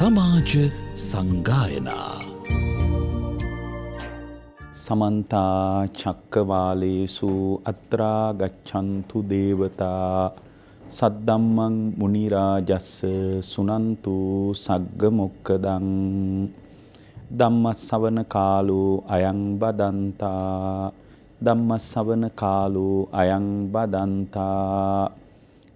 සමාජ සංගායනා සමන්තා චක්කවාලේසු අත්‍රා ගච්ඡන්තු දේවතා සද්දම්මං මුනිරාජස්ස සුනන්තු සග්ග මොක්කදං ධම්මස්සවන කාලෝ අයං බදන්තා ධම්මස්සවන කාලෝ අයං බදන්තා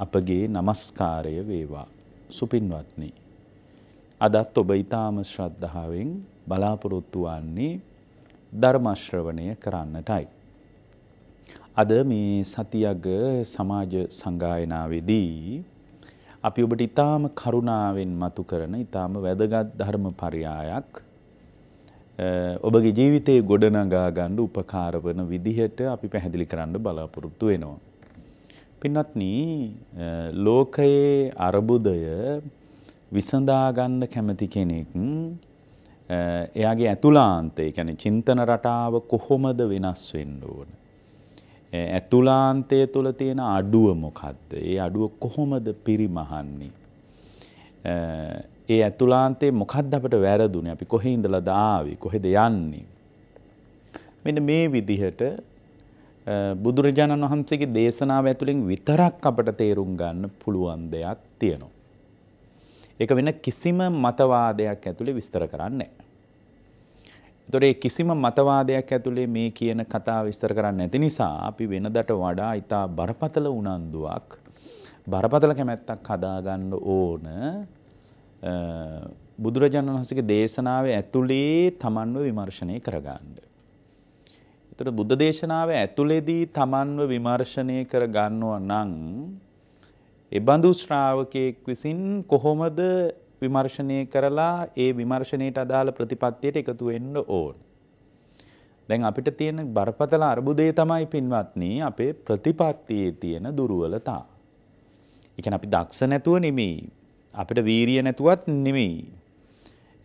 අපගේ নমස්කාරය වේවා. සුපින්වත්නි. අදත් ඔබ ඊ타ම ශ්‍රද්ධාවෙන් බලාපොරොත්තු වන්නේ ධර්ම ශ්‍රවණය කරන්නටයි. අද මේ සතියග සමාජ සංගායනාවේදී අපි ඔබට ඊ타ම කරුණාවෙන් මතු කරන ඊ타ම වැදගත් ධර්ම පරයායක් ඔබගේ ජීවිතයේ ගොඩනගා ගන්න උපකාර වන විදිහට අපි පැහැදිලි කරන්න බලාපොරොත්තු වෙනවා. පින්වත්නි ලෝකයේ අරුබුදය විසඳා ගන්න කැමති කෙනෙක් එයාගේ ඇතුලාන්තය කියන්නේ චින්තන රටාව කොහොමද වෙනස් වෙන්න ඕන? ඇතුලාන්තය තුළ තියෙන අඩුව මොකද්ද? ඒ අඩුව කොහොමද පිරිමහන්නේ? ඒ ඇතුලාන්තේ මොකද්ද අපිට වැරදුනේ? අපි කොහේ ඉඳලාද ආවේ? කොහෙද යන්නේ? මෙන්න මේ විදිහට බුදුරජාණන් වහන්සේගේ දේශනාව ඇතුළෙන් විතරක් අපට තේරුම් ගන්න පුළුවන් දෙයක් තියෙනවා. ඒක වෙන කිසිම මතවාදයක් ඇතුළේ විස්තර කරන්නේ එතකොට මේ කිසිම මතවාදයක් ඇතුළේ මේ කියන කතාව විස්තර කරන්නේ නැති නිසා අපි වෙනදට වඩා ඊටා බරපතල උනන්දුවක් බරපතල කැමැත්තක් හදාගන්න ඕන බුදුරජාණන් වහන්සේගේ දේශනාව ඇතුළේ තමන්ව විමර්ශනය කරගන්න. එතට බුද්ධ දේශනාව ඇතුළෙදී තමන්ව විමර්ශනය කර ගන්නවා නං එබඳු ශ්‍රාවකයෙක් විසින් කොහොමද විමර්ශනය කරලා ඒ විමර්ශනයට අදාළ ප්‍රතිපත්තියට එකතු වෙන්න ඕන. දැන් අපිට තියෙන බරපතල අර්බුදේ තමයි පින්වත්නි අපේ ප්‍රතිපත්තියේ තියෙන දුර්වලතා. ඒ කියන්නේ අපි දක්ෂ නැතුව නෙමෙයි. අපිට වීරිය නැතුවත් නෙමෙයි.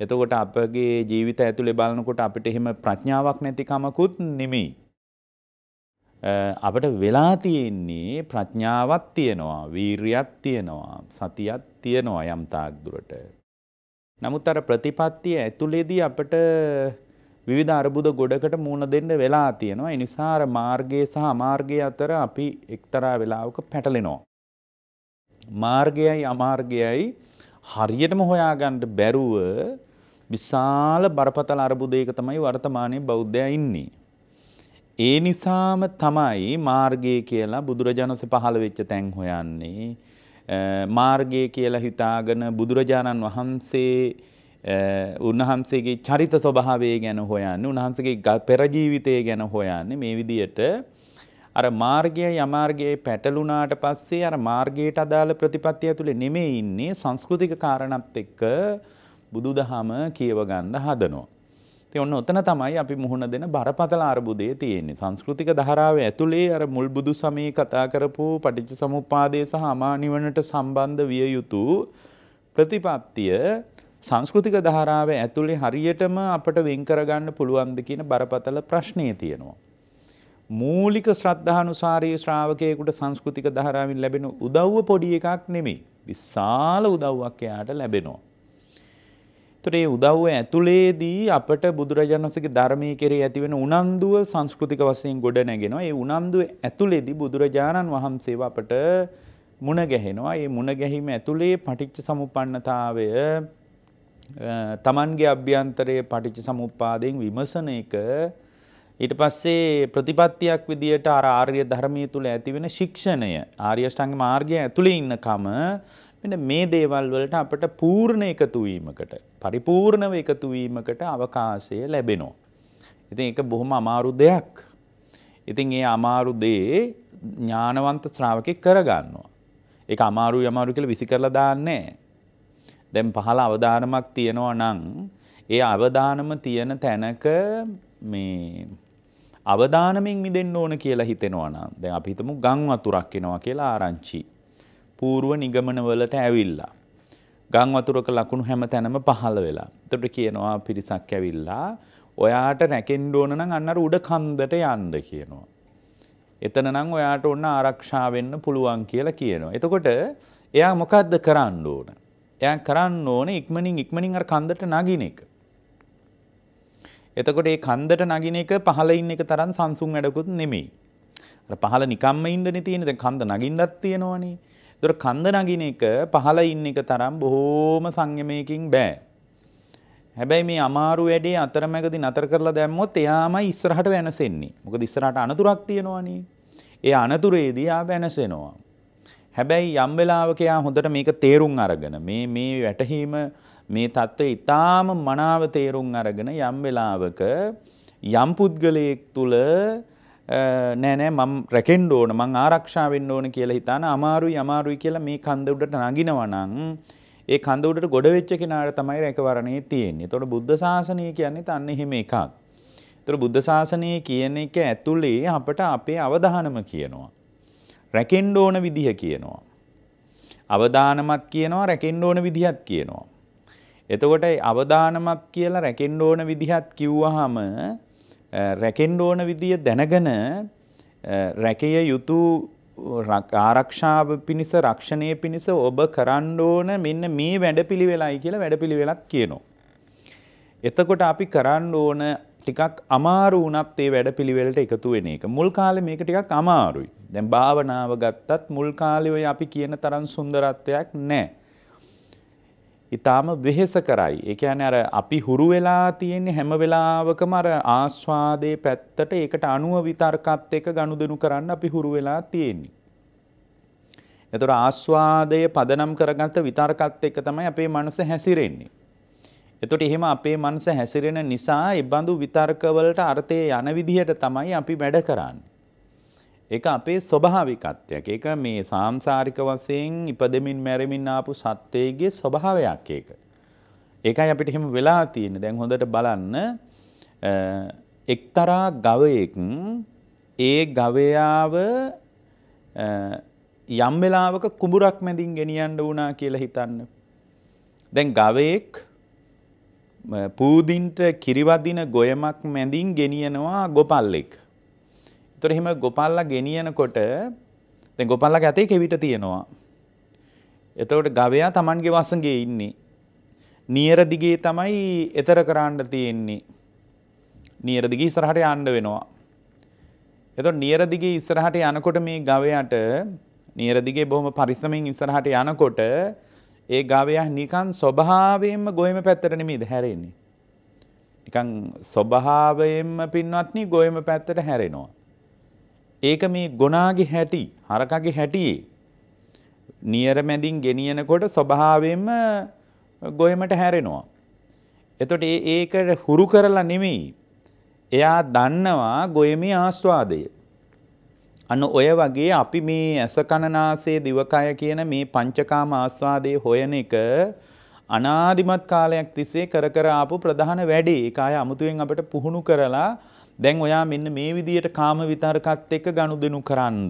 එතකොට අපගේ ජීවිත ඇතුළේ බලනකොට අපිට එහෙම ප්‍රඥාවක් නැතිකමකුත් නෙමෙයි. අපට වෙලා තියෙන්නේ ප්‍රඥාවක් තියෙනවා, වීරියක් තියෙනවා, සතියක් තියෙනවා යම් තාක් දුරට. නමුත් අර ප්‍රතිපත්තිය ඇතුළේදී අපට විවිධ අර්බුද ගොඩකට මුණ දෙන්න වෙලා තියෙනවා. ඒ නිසා අර මාර්ගය සහ අමාර්ගය අතර අපි එක්තරා වෙලාවක පැටලෙනවා. මාර්ගයයි අමාර්ගයයි හරියටම හොයාගන්න බැරුව විශාල බරපතල අරබුදයක තමයි වර්තමානයේ බෞද්ධයා ඉන්නේ. ඒ නිසාම තමයි මාර්ගය කියලා බුදුරජාණන්ස පහළ වෙච්ච තැන් හොයන්නේ. මාර්ගය කියලා හිතාගෙන බුදුරජාණන් වහන්සේ උන්වහන්සේගේ චරිත ස්වභාවය ගැන හොයන්න උන්වහන්සේගේ පෙරජීවිතය ගැන හොයන්න මේ විදියට අර මාර්ගය යමාර්ගයේ පැටලුනාට පස්සේ අර මාර්ගයට අදාළ ප්‍රතිපත්තිය තුළ නෙමෙයි ඉන්නේ සංස්කෘතික කාරණත් එක්ක බුදු දහම කියවගන්න හදනෝ. ති ඔන්න ඔතන තමයි අපි මුහුණ දෙන බරපතල අරබුදේ තියෙන්නේ සංස්කෘතික ධරාව ඇතුළේ අර මුල් බුදු සමයේ කතා කරපු පටිච්ච සමුපාදය සහ අමානිවනට සම්බන්ධ විය යුතු ප්‍රතිපත්තිය සංස්කෘතික ධාරාව ඇතුළේ හරියටම අපට වෙන්කරගන්න පුළුවන්ද කියන බරපතල ප්‍රශ්නය තියෙනවා. මූලික ශ්‍රද්ධානුසාරී ශ්‍රාවකයෙකුට සංස්කෘතික ධාරාවෙන් ලැබෙන උදව්ව පොඩි එකක් නෙමෙයි. විශාල උදව්වක් එයාට ලැබෙනවා. සූත්‍රයේ උදව්ව ඇතුළේදී අපට බුදුරජාණන්සගේ ධර්මය කෙරේ ඇතිවෙන උනන්දුව සංස්කෘතික වසයෙන් ගොඩ නැගෙනවා ඒ උනන්දුව ඇතුළේදී බුදුරජාණන් වහන්සේව අපට මුණ ගැහෙනවා ඒ මුණ ගැහිම ඇතුළේ පටිච්ච සමුපන්නතාවය තමන්ගේ අභ්‍යන්තරයේ පටිච්ච සමුපාදයෙන් විමසන එක ඊට පස්සේ ප්‍රතිපත්තියක් විදියට අර ආර්ය ධර්මය තුළ ඇතිවෙන ශික්ෂණය ආර්ය ෂ්ටාංග මාර්ගය ඇතුළේ ඉන්නකම මෙන්න මේ දේවල් වලට අපට පූර්ණ එකතු වීමකට පරිපූර්ණව එකතු වීමකට අවකාශය ලැබෙනවා. ඉතින් ඒක බොහොම අමාරු දෙයක්. ඉතින් ඒ අමාරු දේ ඥානවන්ත ශ්‍රාවකෙක් කරගන්නවා. ඒක අමාරුයි අමාරු කියලා විසි කරලා දාන්නේ දැන් පහළ අවදානමක් තියෙනවා නම් ඒ අවදානම තියෙන තැනක මේ අවදානමෙන් මිදෙන්න ඕන කියලා හිතෙනවා නම් දැන් අපි හිතමු ගම් වතුරක් එනවා කියලා ආරංචි පූර්ව නිගමනවලට ඇවිල්ලා. ගං වතුරක ලකුණු හැම තැනම පහළ වෙලා. එතකොට කියනවා පිරිසක් ඇවිල්ලා ඔයාට නැකෙන්න ඕන නම් අන්න අර උඩ කන්දට යන්න කියනවා. එතන නම් ඔයාට ඔන්න ආරක්ෂා වෙන්න පුළුවන් කියලා කියනවා. එතකොට එයා මොකද්ද කරන්න ඕන? එයා කරන්න ඕනේ ඉක්මනින් ඉක්මනින් අර කන්දට නගින එක. එතකොට මේ කන්දට නගින එක පහළ ඉන්න එක තරම් සංසුන් වැඩකුත් නෙමෙයි. අර පහළ නිකම්ම ඉන්නනේ තියෙන්නේ. දැන් කන්ද නගින්නත් තියෙනවනේ. දොර කන්ද නගින එක පහල ඉන්න එක තරම් බොහෝම සංයමයකින් බෑ. හැබැයි මේ අමාරු වැඩේ අතරමැගදි නතර කරලා දැම්මොත් එයාමයි ඉස්සරහට වෙනසෙන්නේ. මොකද ඉස්සරහට අනතුරක් තියෙනවනේ. ඒ අනතුරේදී ආ වෙනසෙනවා. හැබැයි යම් වෙලාවක යා හොඳට මේක තේරුම් අරගෙන මේ මේ වැටහීම මේ தত্ত্বය ඊටාම මනාව තේරුම් අරගෙන යම් වෙලාවක යම් පුද්ගලයෙක් තුල නෑනෑ මම් රැකෙන්ඩ ඕන මං ආරක්ෂාවෙන්න ඕන කියලා හිතාන අමාරුයි අමාරුයි කියලා මේ කන්දවුඩට නගිනවනං ඒ කන්දවුඩට ගොඩවෙච්ච කෙනාට තමයි රැකවරණේ තියෙන්නේ තොට බුද්ධ ශාසනය කියන්නේ තන්න එහෙම එකක්. තොර බුද්ධ ශාසනය කියන එක ඇතුළේ අපට අපේ අවධානම කියනවා. රැකෙන්ඩ ඕන විදිහ කියනවා. අවධානමත් කියනවා රැකෙන්ඩ ඕන විදිහත් කියනවා. එතකොට අවධානමත් කියලා රැකෙන්ඩ ඕන විදිහත් කිව්වහම රැකෙන්ඩ ඕන විදිය දැනගන රැකය යුතු ආරක්ෂාව පිණිස රක්ෂණය පිණිස ඔබ කරන්න ඕන මෙන්න මේ වැඩ පිළිවෙලයි කියලා වැඩ පිළිවෙලත් කියනවා. එතකොට අපි කරන්න ඕන ටිකක් අමාරු වනත් ඒ වැඩ පිළිවෙලට එකතු වෙන එක මුල් කාලෙ මේක ටිකක් අමාරුයි. දැන් භාවනාව ගත්තත් මුල් කාලෙ ඔය අපි කියන තරම් සුන්දරත්වයක් නැහැ. ඉතාම වෙහෙස කරයි. ඒ කියන්නේ අර අපි හුරු වෙලා තියෙන්නේ හැම වෙලාවකම අර ආස්වාදයේ පැත්තට ඒකට අනුව විතර්කත් එක්ක ගනුදෙනු කරන්න අපි හුරු වෙලා තියෙන්නේ. එතකොට ආස්වාදය පදනම් කරගත්ත විතර්කත් එක්ක තමයි අපේ මනස හැසිරෙන්නේ. එතකොට එහෙම අපේ මනස හැසිරෙන නිසා ඒ බඳු විතර්කවලට අර්ථය යන විදිහට තමයි අපි වැඩ කරන්නේ. ඒක අපේ ස්වභාවිකත්වයක්. ඒක මේ සාංශාරික වශයෙන් ඉපදෙමින් මැරෙමින් ආපු සත්වයේගේ ස්වභාවයක් ඒක. ඒකයි අපිට එහෙම වෙලා තියෙන්නේ. දැන් හොඳට බලන්න එක්තරා ගවයෙක් ඒ ගවයාව යම් වෙලාවක කුඹුරක් මැදින් ගෙනියන්න වුණා කියලා හිතන්න. දැන් ගවයෙක් පූදින්ට කිරිවදින ගොයමක් මැදින් ගෙනියනවා ගොපල්ලෙක්. තොර එහෙම ගොපල්ලා ගෙනියනකොට දැන් ගොපල්ලා ඇතේ කෙවිට තියෙනවා. එතකොට ගවයා Tamanගේ වසඟේ ඉන්නේ. නියර දිගේ තමයි ඈතර කරන්න තියෙන්නේ. නියර දිගේ ඉස්සරහට යන්න වෙනවා. එතකොට නියර දිගේ ඉස්සරහට යනකොට මේ ගවයාට නියර දිගේ බොහොම පරිස්සමෙන් ඉස්සරහට යනකොට ඒ ගවයා නිකන් ස්වභාවයෙන්ම ගොයම පැත්තට නෙමෙයිද හැරෙන්නේ. නිකන් ස්වභාවයෙන්ම පින්වත්නි ගොයම පැත්තට හැරෙනවා. ඒක මේ ගොනාගේ හැටි හරකගේ හැටි නියරමැදින් ගෙනියනකොට ස්වභාවයෙන්ම ගොයමට හැරෙනවා. එතකොට ඒක හුරු කරලා නෙමෙයි. එයා දන්නවා ගොයමේ ආස්වාදය. අන්න ඔය වගේ අපි මේ ඇස කනනාසේ දිවකය කියන මේ පංචකාම ආස්වාදයේ හොයන එක අනාදිමත් කාලයක් තිස්සේ කර කර ආපු ප්‍රධාන වැඩේ. ඒක අය අමුතුවෙන් අපිට පුහුණු කරලා දැන් ඔයා මෙන්න මේ විදියට කාම විතර්කත් එක්ක ගනුදෙනු කරන්න.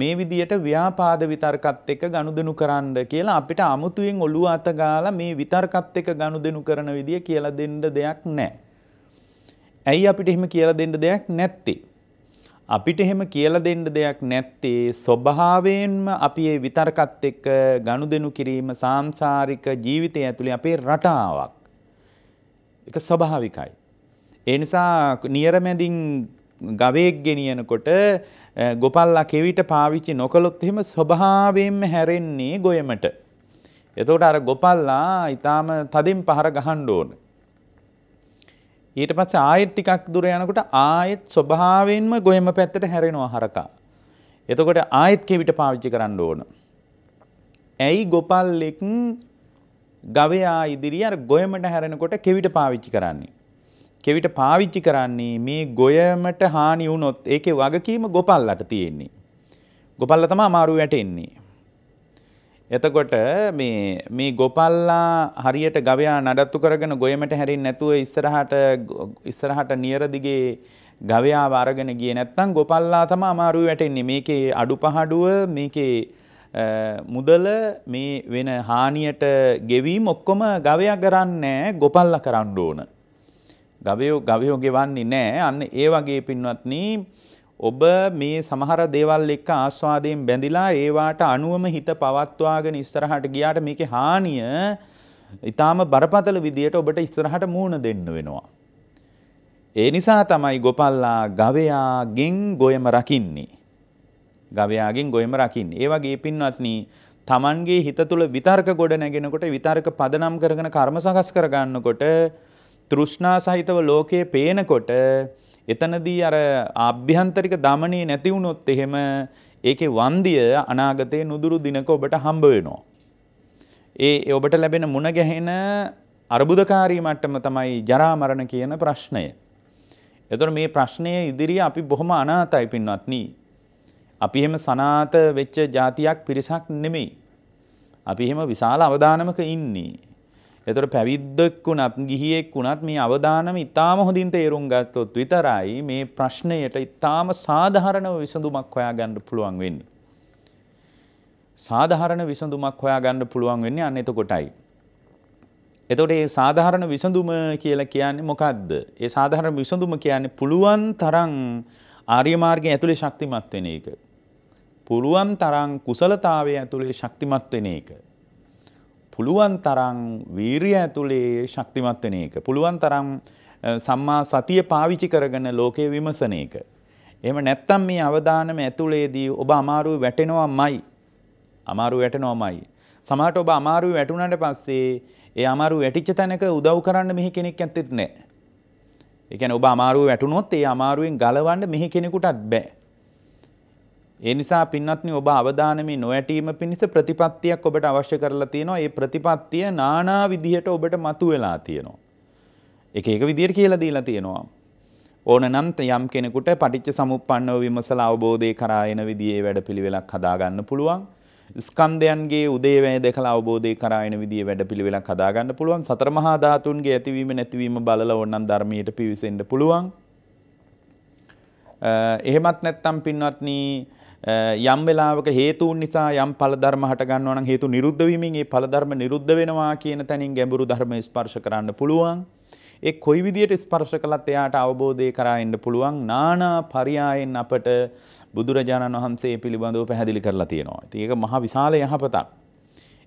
මේ විදියට ව්‍යාපාද විතර්කත් එක්ක ගනුදෙනු කරන්න කියලා අපිට අමුතුවෙන් ඔළුව අතගාලා මේ විතර්කත් එක්ක ගනුදෙනු කරන විදිය කියලා දෙන්න දෙයක් නැහැ. ඇයි අපිට එහෙම කියලා දෙන්න දෙයක් නැත්තේ? අපිට එහෙම කියලා දෙන්න දෙයක් නැත්තේ ස්වභාවයෙන්ම අපි මේ විතර්කත් එක්ක ගනුදෙනු කිරීම සාංශාරික ජීවිතය ඇතුලේ අපේ රටාවක්. ඒක ස්වභාවිකයි. ඒ නිසා නියරමැදින් ගවයෙක් ගෙනියනකොට ගොපල්ලා කෙවිට පාවිච්චි නොකළොත් එහෙම ස්වභාවයෙන්ම හැරෙන්නේ ගොයමට. එතකොට අර ගොපල්ලා ඊටාම තදින් පහර ගහන්න ඕන. ඊට පස්සේ ආයෙත් ටිකක් දුර යනකොට ආයෙත් ස්වභාවයෙන්ම ගොයම පැත්තට හැරෙනවා හරකා. එතකොට ආයෙත් කෙවිට පාවිච්චි කරන්න ඕන. ඇයි ගොපල්ලෙක් ගවයා ඉදිරියේ අර ගොයමට හැරෙනකොට කෙවිට පාවිච්චි කරන්නේ? කෙවිට පාවිච්චි කරන්නේ මේ ගොයමට හානි වුණොත් ඒකේ වගකීම ගොපල්ලට තියෙන්නේ. ගොපල්ල තමයි අමාරු වැටෙන්නේ. එතකොට මේ මේ ගොපල්ලා හරියට ගවයා නඩත්තු කරගෙන ගොයමට හැරෙන්නේ නැතුව ඉස්සරහට ඉස්සරහට නියර දිගේ ගවයාව අරගෙන ගියේ නැත්නම් ගොපල්ලා තමයි අමාරු වැටෙන්නේ. මේකේ අඩුපහඩුව මේකේ මුදල මේ වෙන හානියට ගෙවීම ඔක්කොම ගවයා කරන්නේ ගොපල්ලා කරන්න ඕන. ගවයෝ ගවයෝ ගෙවන්නේ නෑ අන්න ඒ වගේ පින්වත්නි ඔබ මේ සමහර දේවල් එක්ක ආස්වාදයෙන් බැඳිලා ඒවාට අනුවම හිත පවත්වාගෙන ඉස්සරහට ගියාට මේකේ හානිය ඊටාම බරපතල විදියට ඔබට ඉස්සරහට මූණ දෙන්න වෙනවා. ඒ නිසා තමයි ගොපල්ලා ගවයාගෙන් ගොයම රකින්නේ. ගවයාගෙන් ගොයම රකින්නේ. ඒ වගේ පින්වත්නි තමන්ගේ හිත තුළ විතර්ක ගොඩ නැගෙනකොට විතර්ක පදනම් කරගෙන කර්ම සකස් කරගන්නකොට තෘෂ්ණා සහිතව ලෝකයේ පේනකොට එතනදී අර ආභ්‍යන්තරික දමනී නැති වුණොත් එහෙම ඒකේ වන්දිය අනාගතයේ නුදුරු දිනක ඔබට හම්බ වෙනවා. ඒ ඔබට ලැබෙන මුණ ගැහෙන අර්බුදකාරී මට්ටම තමයි ජරා මරණ කියන ප්‍රශ්නය. එතකොට මේ ප්‍රශ්නය ඉදිරියේ අපි බොහොම අනාතයි පින්වත්නි. අපි එහෙම සනාත වෙච්ච જાතියක් පිරිසක් නෙමෙයි. අපි එහෙම විශාල අවදානමක ඉන්නේ. එතකොට පැවිද්දෙක් වුණත් ගිහියෙක් වුණත් මේ අවදානම ඊටාම හොඳින් තේරුම් ගත්තොත් විතරයි මේ ප්‍රශ්නයට ඊටාම සාධාරණව විසඳුමක් හොයාගන්න පුළුවන් වෙන්නේ. සාධාරණ විසඳුමක් හොයාගන්න පුළුවන් වෙන්නේ අන්න එතකොටයි. එතකොට ඒ සාධාරණ විසඳුම කියලා කියන්නේ මොකක්ද? ඒ සාධාරණ විසඳුම කියන්නේ පුළුවන් තරම් ආර්ය මාර්ගයේ ඇතුලේ ශක්තිමත් වෙන එක. පුළුවන් තරම් කුසලතාවයේ ඇතුලේ ශක්තිමත් වෙන එක. පුළුවන් තරම් වීරිය ඇතුලේ ශක්තිමත් වෙන එක. පුළුවන් තරම් සම්මා සතිය පාවිච්චි කරගෙන ලෝකේ විමසන එක. එහෙම නැත්තම් මේ අවධානම ඇතුලේදී ඔබ අමාරුවේ වැටෙනවමයි. අමාරුවේ වැටෙනවමයි. සමහරට ඔබ අමාරුවේ වැටුණාට පස්සේ ඒ අමාරුව වැටිච්ච තැනක උදව් කරන්න මෙහි කෙනෙක් ඇත්තෙත් නැහැ. ඒ කියන්නේ ඔබ අමාරුවේ වැටුණොත් ඒ අමාරුවෙන් ගලවන්න මෙහි කෙනෙකුටත් බෑ. ඒ නිසා පින්වත්නි ඔබ අවධානමි නොඇටීම පිණිස ප්‍රතිපත්තියක් ඔබට අවශ්‍ය කරලා තියෙනවා. ඒ ප්‍රතිපත්තිය නානා විදිහට ඔබට මතුවලා තියෙනවා. එක එක විදිහට කියලා දීලා තියෙනවා. ඕන නම් යම් කෙනෙකුට පටිච්ච සමුප්පන්නව විමසලා අවබෝධය කරා එන විදිහේ වැඩපිළිවෙලක් හදාගන්න පුළුවන්. ස්කන්ධයන්ගේ උදේවැය දැකලා අවබෝධය කරා එන විදිහේ වැඩපිළිවෙලක් හදාගන්න පුළුවන්. සතර මහා ධාතුන්ගේ ඇතිවීම නැතිවීම බලලා ඕනනම් ධර්මයට පිවිසෙන්න පුළුවන්. එහෙමත් නැත්නම් පින්වත්නි යම් වෙලාවක හේතුන් නිසා යම් පලධර්ම හටගන්නවා නම් හේතු නිරුද්ධ වීමෙන් ඒ පලධර්ම නිරුද්ධ වෙනවා කියන තැනින් ගැඹුරු ධර්ම ස්පර්ශ කරන්න පුළුවන්. ඒ කොයි විදියට ස්පර්ශ කළත් එයාට අවබෝධය කරා එන්න පුළුවන් නානා පරියායෙන් අපට බුදුරජාණන් වහන්සේ පිළිබඳව පැහැදිලි කරලා තියෙනවා. ඉතින් ඒක මහ විශාල යහපතක්.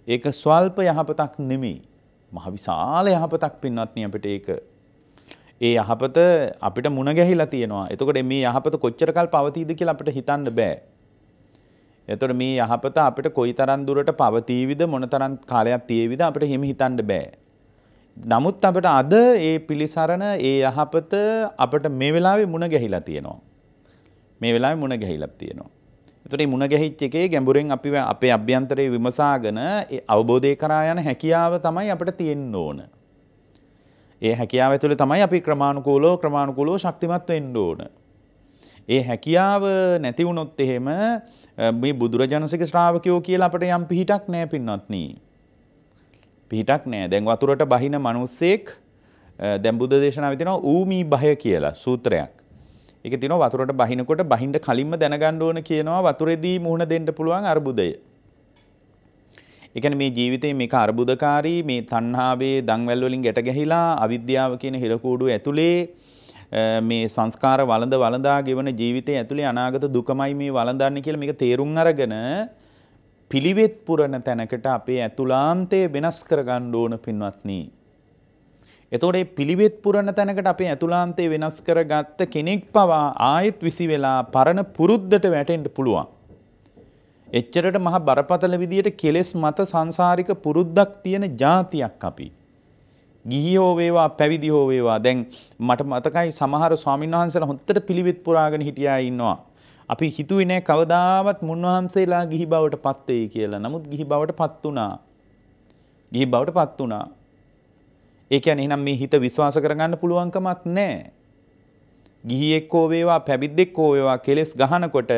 ඒක ස්වල්ප යහපතක් නෙමෙයි. මහ විශාල යහපතක් පින්වත්නි අපිට ඒක ඒ යහපත අපිට මුණ ගැහිලා තියෙනවා. එතකොට මේ යහපත කොච්චර කල් පවතීද කියලා අපිට හිතන්න බෑ. එතකොට මේ යහපත අපිට කොයිතරම් දුරට පවතීවිද මොනතරම් කාලයක් තියේවිද අපිට හිම හිතන්න බෑ. නමුත් අපිට අද ඒ පිළිසරණ ඒ යහපත අපිට මේ වෙලාවේ මුණ ගැහිලා තියෙනවා. මේ වෙලාවේ මුණ ගැහිලා තියෙනවා. එතකොට මේ මුණ ගැහිච්ච එකේ ගැඹුරෙන් අපි අපේ අභ්‍යන්තරයේ විමසාගෙන ඒ අවබෝධය කරා යන හැකියාව තමයි අපිට තියෙන්න ඕන. ඒ හැකියාව ඇතුළේ තමයි අපි ක්‍රමානුකූලව ක්‍රමානුකූලව ශක්තිමත් වෙන්න ඕන. ඒ හැකියාව නැතිවුණොත් එහෙම මේ බුදුරජාණන්සේගේ ශ්‍රාවකයෝ කියලා අපට යම් පිහිටක් නෑ පින්වත්නි. පිහිටක් නෑ. දැන් වතුරට බහින මිනිස්සෙක් දැන් බුද්ධ දේශනාවේ තියෙනවා ඌමී භය කියලා සූත්‍රයක්. ඒක තියෙනවා වතුරට බහිනකොට බහින්න කලින්ම දැනගන්න ඕන කියනවා වතුරේදී මුහුණ දෙන්න පුළුවන් අර්බුදය. එකන මේ ජීවිතේ මේක අර්බුදකාරී මේ තණ්හාවේ දංවැල් වලින් ගැට ගැහිලා අවිද්‍යාව කියන හිරකූඩුව ඇතුලේ මේ සංස්කාර වළඳ වළඳා ගෙවන ජීවිතය ඇතුළේ අනාගත දුකමයි මේ වළඳන්නේ කියලා මේක තේරුම් අරගෙන පිළිවෙත් පුරන තැනකට අපේ ඇතුලාන්තය වෙනස් කරගන්න ඕන පින්වත්නි. එතකොට මේ පිළිවෙත් පුරන තැනකට අපේ ඇතුලාන්තය වෙනස් කරගත්ත කෙනෙක් පවා ආයෙත් විසි වෙලා පරණ පුරුද්දට වැටෙන්න පුළුවන්. එච්චරට මහ බරපතල විදියට කෙලෙස් මත සංසාරික පුරුද්දක් තියෙන જાතියක් අපි. ගිහි හෝ වේවා පැවිදි හෝ වේවා දැන් මට මතකයි සමහර ස්වාමීන් වහන්සේලා හොත්තට පිළිවෙත් පුරාගෙන හිටියා ඉන්නවා. අපි හිතුවේ නෑ කවදාවත් මුන්වහන්සේලා ගිහි බවට පත් වෙයි කියලා. නමුත් ගිහි බවට පත් වුණා. ගිහි බවට පත් වුණා. ඒ කියන්නේ එහෙනම් මේ හිත විශ්වාස කරගන්න පුළුවන්කමක් නෑ. ගිහියෙක් හෝ වේවා පැවිද්දෙක් හෝ වේවා කෙලෙස් ගහනකොට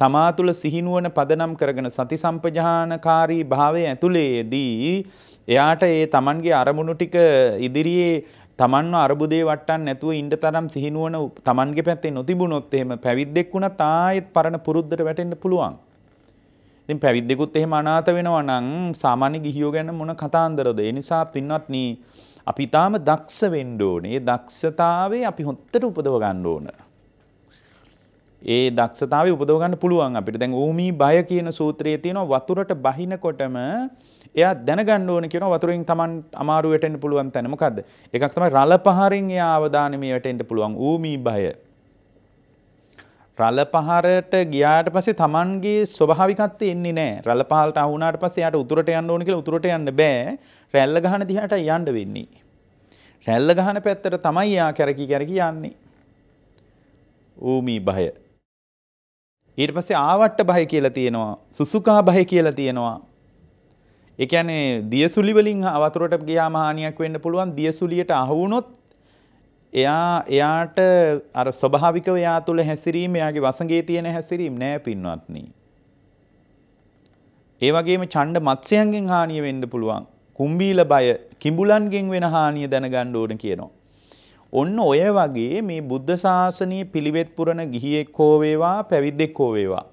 තමා තුළ සිහිනුවන පදනම් කරගෙන සති සම්පජානකාරී භාවය ඇතුළේදී එයාට ඒ තමන්ගේ අරමුණු ටික ඉදිරියේ තමන්ව අරබුදේ වට්ටන් නැතුව ඉන්ට තරම් සිහිනුවන තමන්ගේ පැත්තේ නොතිබුණොත් එහෙම පැවිද්දෙක් වුණ තායෙත් පරණ පුරුද්දට වැටෙන්න පුළුවන්. ඉතින් පැවිද්දෙකුත් එහෙම අනාථ වෙනවා නම් සාමාන්‍ය ගිහියෝ ගැන මොන කතාන්දරද? ඒ නිසා පින්වත්නි අපි ඊටාම දක්ෂ වෙන්න ඕනේ. දක්ෂතාවේ අපි හොත්තට උපදව ගන්න ඕන. ඒ දක්ෂතාවේ උපදව ගන්න පුළුවන් අපිට. දැන් ඌමි බය කියන සූත්‍රයේ තියෙනවා වතුරට බහිනකොටම එයා දැනගන්න ඕන කියන වතුරින් තමන් අමාරුවටෙන්ට පුළුවන් තැනමකක්ද එකක් තමයි රල පහරින් එයා අවධානමයටෙන්ට පුළුවන් ඌමී බය. රල පහරට ගියාට පස්සේ තමන්ගේ ස්වභාවිකත්වය එන්නේ නෑ රල පහලට අහුනාට පස්සේ යාට උතුරට යන්න ඕන කියලා උතුරට යන්න බෑ රැල්ල ගහන දිහාට යන්න වෙන්නේ. රැල්ල ගහන පැත්තට තමයි යා කැරකි කැරකි යන්නේ. ඌමී බය. ඊට පස්සේ ආවට්ට බය කියලා තියෙනවා සුසුකා බය කියලා තියෙනවා එකනේ දියසුලිවලින් අවතුරට ගියා මහානියක් වෙන්න පුළුවන් දියසුලියට අහුවුණොත් එයා එයාට අර ස්වභාවිකව එයා තුළ හැසිරීම එයාගේ වසගේ තියෙන හැසිරීම් නෑ පින්වත්නි. ඒ වගේම ඡණ්ඩ මත්ස්‍යයන්ගෙන් හානිය වෙන්න පුළුවන්. කුම්බීල බය කිඹුලන්ගෙන් වෙන හානිය දැනගන්න ඕන කියනවා. ඔන්න ඔය වගේ මේ බුද්ධ ශාසනය පිළිවෙත් පුරණ ගිහියෙක් හෝ වේවා පැවිද්දෙක් හෝ වේවා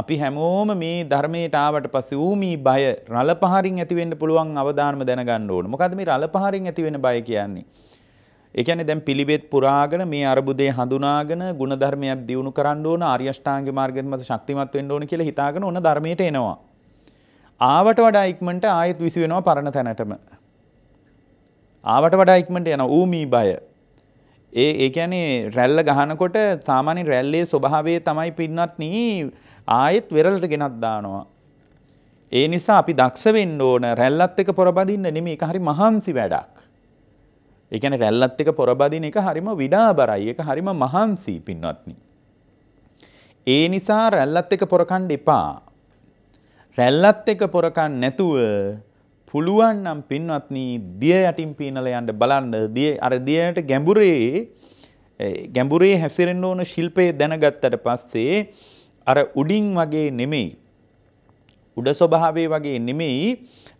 අපි හැමෝම මේ ධර්මයට ආවට පස්සේ ඌ මේ බය රළ පහරින් ඇති වෙන්න පුළුවන් අවදානම දැනගන්න ඕන. මොකද මේ රළ පහරින් ඇති වෙන බය කියන්නේ? ඒ කියන්නේ දැන් පිළිවෙත් පුරාගෙන මේ අරුබුදේ හඳුනාගෙන ಗುಣධර්මයක් දියුණු කරන්න ඕන ආර්ය අෂ්ටාංගික මාර්ගය මත ශක්තිමත් වෙන්න ඕන කියලා හිතාගෙන ඕන ධර්මයට එනවා. ආවට වඩා ඉක්මනට ආයෙත් විසි වෙනවා පරණ තැනටම. ආවට වඩා ඉක්මනට යනවා ඌ මේ බය. ඒ ඒ කියන්නේ රැල්ල ගහනකොට සාමාන්‍ය රැල්ලේ ස්වභාවය තමයි පින්නත් නී ආයෙත් වෙරළට ගෙනත් දානවා. ඒ නිසා අපි දක්ෂ වෙන්න ඕන රැල්ලත් එක්ක පොරබදින්න නෙමෙයි ඒක හරි මහන්සි වැඩක්. ඒ කියන්නේ රැල්ලත් එක්ක පොරබදින එක හරිම විඩාබරයි. ඒක හරිම මහන්සි පින්නත් ඒ නිසා රැල්ලත් එක්ක පොරකණ්ඩ එපා. රැල්ලත් එක්ක පොරකන් නැතුව පුළුවන් නම් පින්වත්නී දිය යටින් පීනල යන්න බලන්න දිය අර දියට ගැඹුරේ ගැඹුරේ හැසිරෙන්න ඕන ශිල්පය දැනගත්තට පස්සේ අර උඩින් වගේ නෙමෙයි. උඩ ස්වභාවේ වගේ නෙමෙයි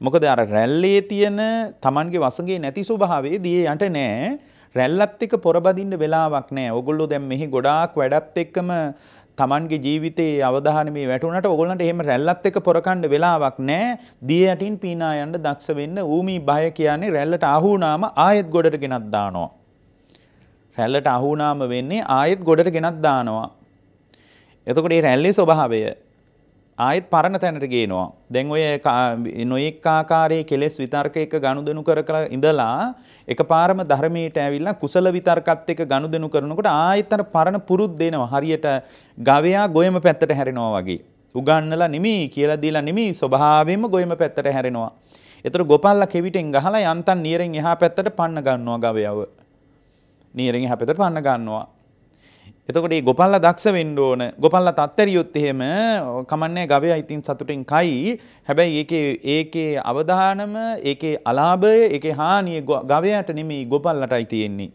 මොකද අර රැල්ලේ තියෙන තමන්ගේ වසගේ නැති ස්වභාවේ දිය යට නෑ රැල්ලත් එක පොරබදින්න වෙලාවක් නෑ ඔගොල්ලෝ දැන් මෙහි ගොඩාක් වැඩත් එක්කම තමන්ගේ ජීවිතයේ අවධාන මේ වැටුනට ඔගොල්ලන්ට එහෙම රැල්ලත් එක පොරකණ්ඩ වෙලාවක් නෑ දිය යටින් පීනා යන්න දක්ෂ වෙන්න ඌමී බය කියන්නේ රැල්ලට අහු වුණාම ආයෙත් ගොඩට ගෙනත් දානවා. රැල්ලට අහු වුණාම වෙන්නේ ආයෙත් ගොඩට ගෙනත් දානවා. එතකොට මේ රැල්ලේ ස්වභාවය ආයෙත් පරණ තැනට ගේනවා. දැන් ඔය නොයෙක් ආකාරයේ කෙලෙස් විතර්ක එක ගනුදෙනු කර කර ඉඳලා එකපාරම ධර්මයට ඇවිල්ලා කුසල විතර්කත් එක්ක ගනුදෙනු කරනකොට ආයෙත් අර පරණ පුරුත් දෙනවා. හරියට ගවයා ගොයම පැත්තට හැරෙනවා වගේ. උගන්නලා නෙමෙයි කියලා දීලා නෙමෙයි ස්වභාවයෙන්ම ගොයම පැත්තට හැරෙනවා. ඒතර ගොපල්ලා කෙවිතෙන් ගහලා යන්තම් නියරෙන් එහා පැත්තට පන්න ගන්නවා ගවයව. නියරෙන් එහා පැත්තට පන්න ගන්නවා. එතකොට ඒ ගොපල්ලා දක්ෂ වෙන්න ඕන. ගොපල්ලා තත්තරියොත් එහෙම කමන්නේ ගවයා ඉතින් සතුටින් කයි. හැබැයි ඒකේ ඒකේ අවදානම, ඒකේ අලාභය, ඒකේ හානිය ගවයාට නෙමෙයි ගොපල්ලටයි තියෙන්නේ.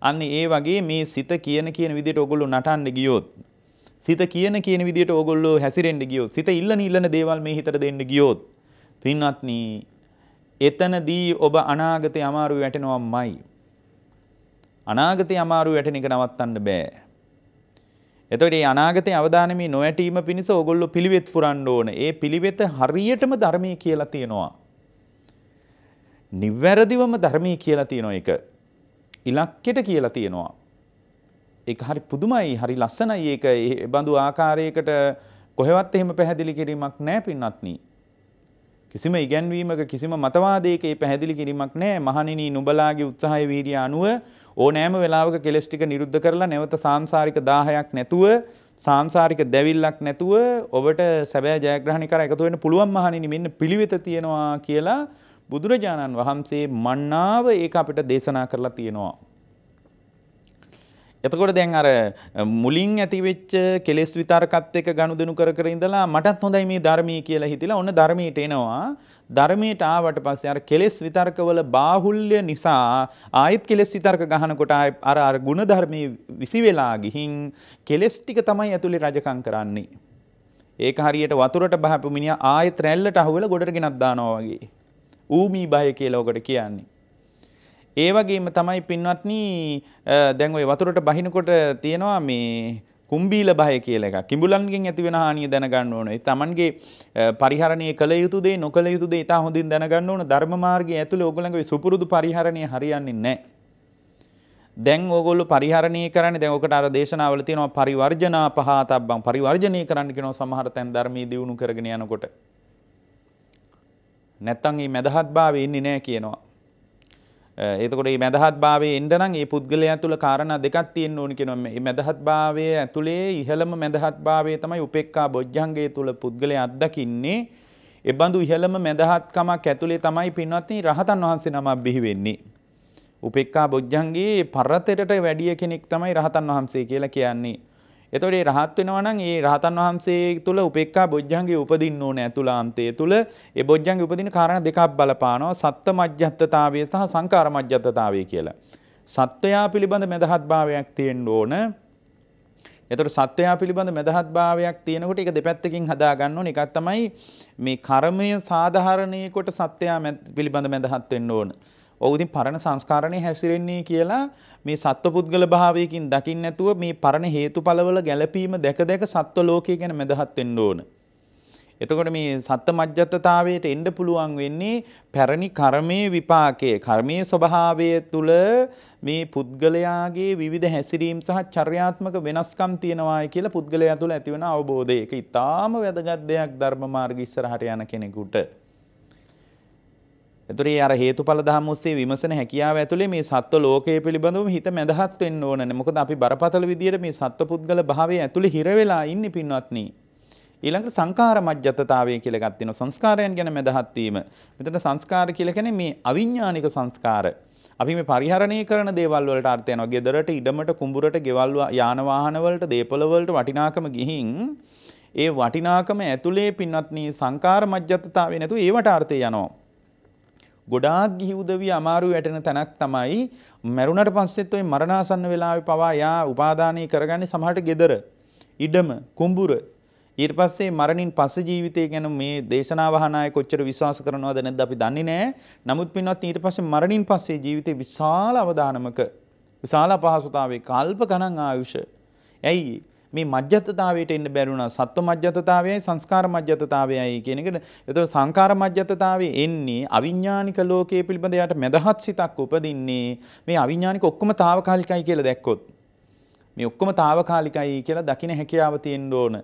අන්න ඒ වගේ මේ සිත කියන කියන විදිහට ඔගොල්ලෝ නටන්න ගියොත් සිත කියන කියන විදිහට ඕගොල්ලෝ හැසිරෙන්න ගියොත් සිත ඉල්ලන ඉල්ලන දේවල් මේ හිතට දෙන්න ගියොත් පින්වත්නි එතනදී ඔබ අනාගතේ අමාරු වැටෙනවම්මයි අනාගතේ අමාරු වැටෙන එක නවත්තන්න බෑ එතකොට මේ අනාගතයේ අවදානමේ නොවැටීම පිණිස ඕගොල්ලෝ පිළිවෙත් පුරන්න ඕන. ඒ පිළිවෙත හරියටම ධර්මයේ කියලා තියෙනවා. නිවැරදිවම ධර්මයේ කියලා තියෙනවා ඒක. ඉලක්කෙට කියලා තියෙනවා. ඒක හරි පුදුමයි, හරි ලස්සනයි. ඒක ඒ බඳු ආකාරයකට කොහෙවත් එහෙම පැහැදිලි කිරීමක් නැහැ පින්වත්නි. කිසිම ඉගැන්වීමක කිසිම මතවාදයක ඒ පැහැදිලි කිරීමක් නෑ මහණෙනි නුඹලාගේ උත්සාහය වීරිය අනුව ඕනෑම වෙලාවක කෙලස් ටික නිරුද්ධ කරලා නැවත සාංශාරික දාහයක් නැතුව සාංශාරික දැවිල්ලක් නැතුව ඔබට සැබෑ ජයග්‍රහණ කර එකතු වෙන්න පුළුවන් මහණෙනි මෙන්න පිළිවෙත තියෙනවා කියලා බුදුරජාණන් වහන්සේ මන්නාව ඒක අපිට දේශනා කරලා තියෙනවා එතකොට දැන් අර මුලින් ඇතිවෙච්ච කෙලෙස් විතරකත් එක්ක ගනුදෙනු කර කර ඉඳලා මටත් හොඳයි මේ ධර්මී කියලා හිතිලා ඔන්න ධර්මීට එනවා ධර්මයට ආවට පස්සේ අර කෙලෙස් විතරකවල බාහුල්‍ය නිසා ආයෙත් කෙලෙස් විතරක ගහනකොට අර අර ಗುಣධර්මී විසි වෙලා ගිහින් කෙලෙස් ටික තමයි ඇතුලේ රජකම් කරන්නේ ඒක හරියට වතුරට බහපු මිනිහා ආයෙත් රැල්ලට අහුවෙලා ගොඩට ගෙනත් දානවා වගේ ඌමී බය කියලා ඔකට කියන්නේ ඒ වගේම තමයි පින්වත්නි දැන් ওই වතුරට බහිනකොට තියෙනවා මේ කුම්බීල භය කියලා එකක්. කිඹුලන්ගෙන් ඇතිවෙන හානිය දැනගන්න ඕන. ඒ තමන්ගේ පරිහරණය කළ යුතු දේ නොකළ යුතු දේ ඉතා හොඳින් දැනගන්න ඕන. ධර්ම මාර්ගයේ ඇතුළේ ඕගොල්ලන්ගේ සුපුරුදු පරිහරණය හරියන්නේ නැහැ. දැන් ඕගොල්ලෝ පරිහරණය කරන්නේ දැන් ඔකට අර දේශනාවල තියෙනවා පරිවර්ජනා පහතබ්බම් පරිවර්ජනය කරන්න කියනවා සමහර තැන් ධර්මයේ දියුණු කරගෙන යනකොට. නැත්තම් මේ මදහත්භාවය ඉන්නේ නැහැ කියනවා. එතකොට මේ මැදහත් භාවයේ එන්න නම් මේ පුද්ගලයා තුළ කාරණා දෙකක් තියෙන්න ඕන කියනවා. මේ මැදහත් භාවයේ ඇතුලේ ඉහළම මැදහත් භාවයේ තමයි උපේක්ඛා බොජ්ජංගය තුළ පුද්ගලයා අත්දකින්නේ. එබඳු ඉහළම මැදහත්කමක් ඇතුලේ තමයි පින්වත්නි රහතන් වහන්සේ නමක් බිහි වෙන්නේ. උපේක්ඛා බොජ්ජංගයේ පරතරයට වැඩිය කෙනෙක් තමයි රහතන් වහන්සේ කියලා කියන්නේ. එතකොට ඒ රහත් වෙනවා නම් ඒ රහතන් වහන්සේ තුල උපේක්ඛා බොජ්ජංගේ උපදින්න ඕනේ අතුලාන්තය තුල ඒ බොජ්ජංගේ උපදින කාරණා දෙකක් බලපානවා සත්ත්ව මජ්ජත්තතාවය සහ සංකාර මජ්ජත්තතාවය කියලා. සත්වයා පිළිබඳ මදහත්භාවයක් තියෙන්න ඕන. එතකොට සත්වයා පිළිබඳ මදහත්භාවයක් තියෙනකොට ඒක දෙපැත්තකින් හදා ගන්න ඕනේ. එකක් තමයි මේ කර්මය සාධාරණීකොට සත්වයා පිළිබඳ මදහත් වෙන්න ඕනේ. ඔවුදින් පරණ සංස්කාරණය හැසිරෙන්නේ කියලා මේ සත්ව පුද්ගල භාවයකින් දකින්න නැතුව මේ පරණ හේතුඵලවල ගැළපීම දැක දැක සත්ව ලෝකය ගැන මැදහත් වෙන්න ඕන. එතකොට මේ සත්ත්ව මජ්ජත්තතාවයට එන්න පුළුවන් වෙන්නේ පැරණි කර්මයේ විපාකයේ කර්මයේ ස්වභාවය තුළ මේ පුද්ගලයාගේ විවිධ හැසිරීම් සහ චර්යාත්මක වෙනස්කම් තියෙනවායි කියලා පුද්ගලයා තුළ ඇතිවන අවබෝධය. ඒක ඊටාම වැදගත් දෙයක් ධර්ම මාර්ගය ඉස්සරහට යන කෙනෙකුට. එතකොට අර හේතුඵල ධර්ම ඔස්සේ විමසන හැකියාව ඇතුලේ මේ සත්ව ලෝකය පිළිබඳව හිත මැදහත් වෙන්න ඕනනේ. මොකද අපි බරපතල විදියට මේ සත්ව පුද්ගල භාවයේ ඇතුලේ හිර වෙලා ඉන්නේ පින්වත්නි. ඊළඟට සංකාර මජ්ජතතාවය කියලා එකක් තියෙනවා. සංස්කාරයන් ගැන මැදහත් වීම. මෙතන සංස්කාර කියලා කියන්නේ මේ අවිඥානික සංස්කාර. අපි මේ පරිහරණය කරන දේවල් වලට අර්ථ යනවා. ගෙදරට, ඉඩමට, කුඹුරට, ගෙවල් යාන වාහන වලට, දේපළ වලට වටිනාකම ගිහින් ඒ වටිනාකම ඇතුලේ පින්වත්නි සංකාර මජ්ජතතාවේ නැතු ඒවට අර්ථය යනවා. ගොඩාක් ගිහි උදවිය අමාරු වැටෙන තැනක් තමයි මැරුණට පස්සෙත් ওই මරණාසන්න වෙලාවේ පවා යා උපාදානය කරගන්නේ සමහරට gedara ඉඩම කුඹුර ඊට පස්සේ මරණින් පස්සේ ජීවිතය ගැන මේ දේශනාව අහන අය කොච්චර විශ්වාස කරනවද නැද්ද අපි දන්නේ නැහැ. නමුත් පින්වත් ඊට පස්සේ මරණින් පස්සේ ජීවිතේ විශාල අවදානමක විශාල අපහසුතාවයේ කල්ප ගණන් ආයුෂ. ඇයි මේ මජ්‍යතතාවයට එන්න බැරිුණා සත්ව මජ්‍යතතාවයයි සංස්කාර මජ්‍යතතාවයයි කියන එකට. එතකොට සංකාර මජ්‍යතතාවේ එන්නේ අවිඥානික ලෝකයේ පිළිබඳ යාට මදහත් සිතක් උපදින්නේ මේ අවිඥානික ඔක්කොම తాවකාලිකයි කියලා දැක්කොත්. මේ ඔක්කොම తాවකාලිකයි කියලා දකින්න හැකියාව තියෙන්න ඕන.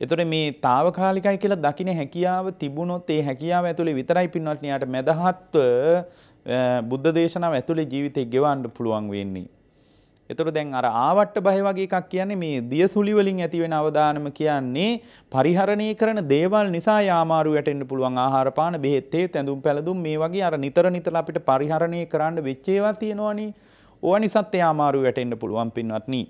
එතකොට මේ తాවකාලිකයි කියලා දකින්න හැකියාව තිබුණොත් ඒ හැකියාව ඇතුලේ විතරයි පින්වත්නි යාට මදහත්ව බුද්ධ දේශනාව ඇතුලේ ජීවිතේ ගෙවන්න පුළුවන් වෙන්නේ. එතොට දැන් අර ආවට්ට බය වගේ එකක් කියන්නේ මේ දිය සුලිවලින් ඇතිවෙන අවධානම කියන්නේ පරිහරණය කරන දේවල් නිසා යාමාරු වැටෙන්න්න පුළුවන් ආහාරපාන බෙහෙත්තේ තැඳුම් පැළදුම් මේ වගේ අර නිතර නිතල අපිට පරිහරණය කරන්න වෙච්චේවා තියෙනවානි ඕ නිසත් යාමාරු වැටෙන්න්න පුළුවන් පින්වත්නී.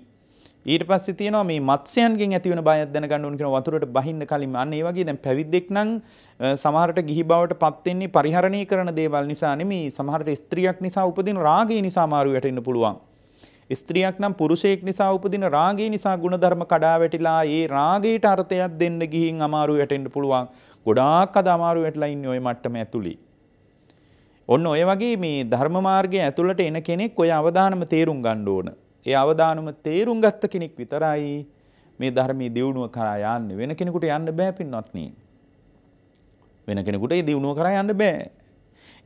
ඊට පස්සේ තියෙනවා මේ මත්ස්‍යයන්ගෙන් ඇතිවන බයක් දැනගන්න ඕන කියන වතුරට බහින්න කලින් අන්න ඒ වගේ දැන් පැවිද්දෙක් නම් සමහරට ගිහි බවට පත් වෙන්නේ පරිහරණය කරන දේවල් නිසා නෙමෙයි සමහරට ස්ත්‍රියක් නිසා උපදින රාගය නිසා මාරු වැටෙන්න පුළුවන්. ස්ත්‍රියක් නම් පුරුෂයෙක් නිසා උපදින රාගේ නිසා ගුණධර්ම කඩා වැටිලා ඒ රාගයට අර්ථයක් දෙන්න ගිහින් අමාරු වැටෙන්න පුළුවන්. ගොඩාක් අද අමාරු වැටලා ඉන්නේ ওই මට්ටම ඇතුළේ. ඔන්න ඔය වගේ මේ ධර්ම මාර්ගයේ ඇතුළට එන කෙනෙක් ඔය අවදානම තේරුම් ගන්න ඕන. ඒ අවදානම තේරුම් ගත්ත කෙනෙක් විතරයි මේ ධර්මයේ දියුණුව කරා යන්නේ. වෙන කෙනෙකුට යන්න බෑ පින්වත්නි. වෙන කෙනෙකුට ඒ දියුණුව කරා යන්න බෑ.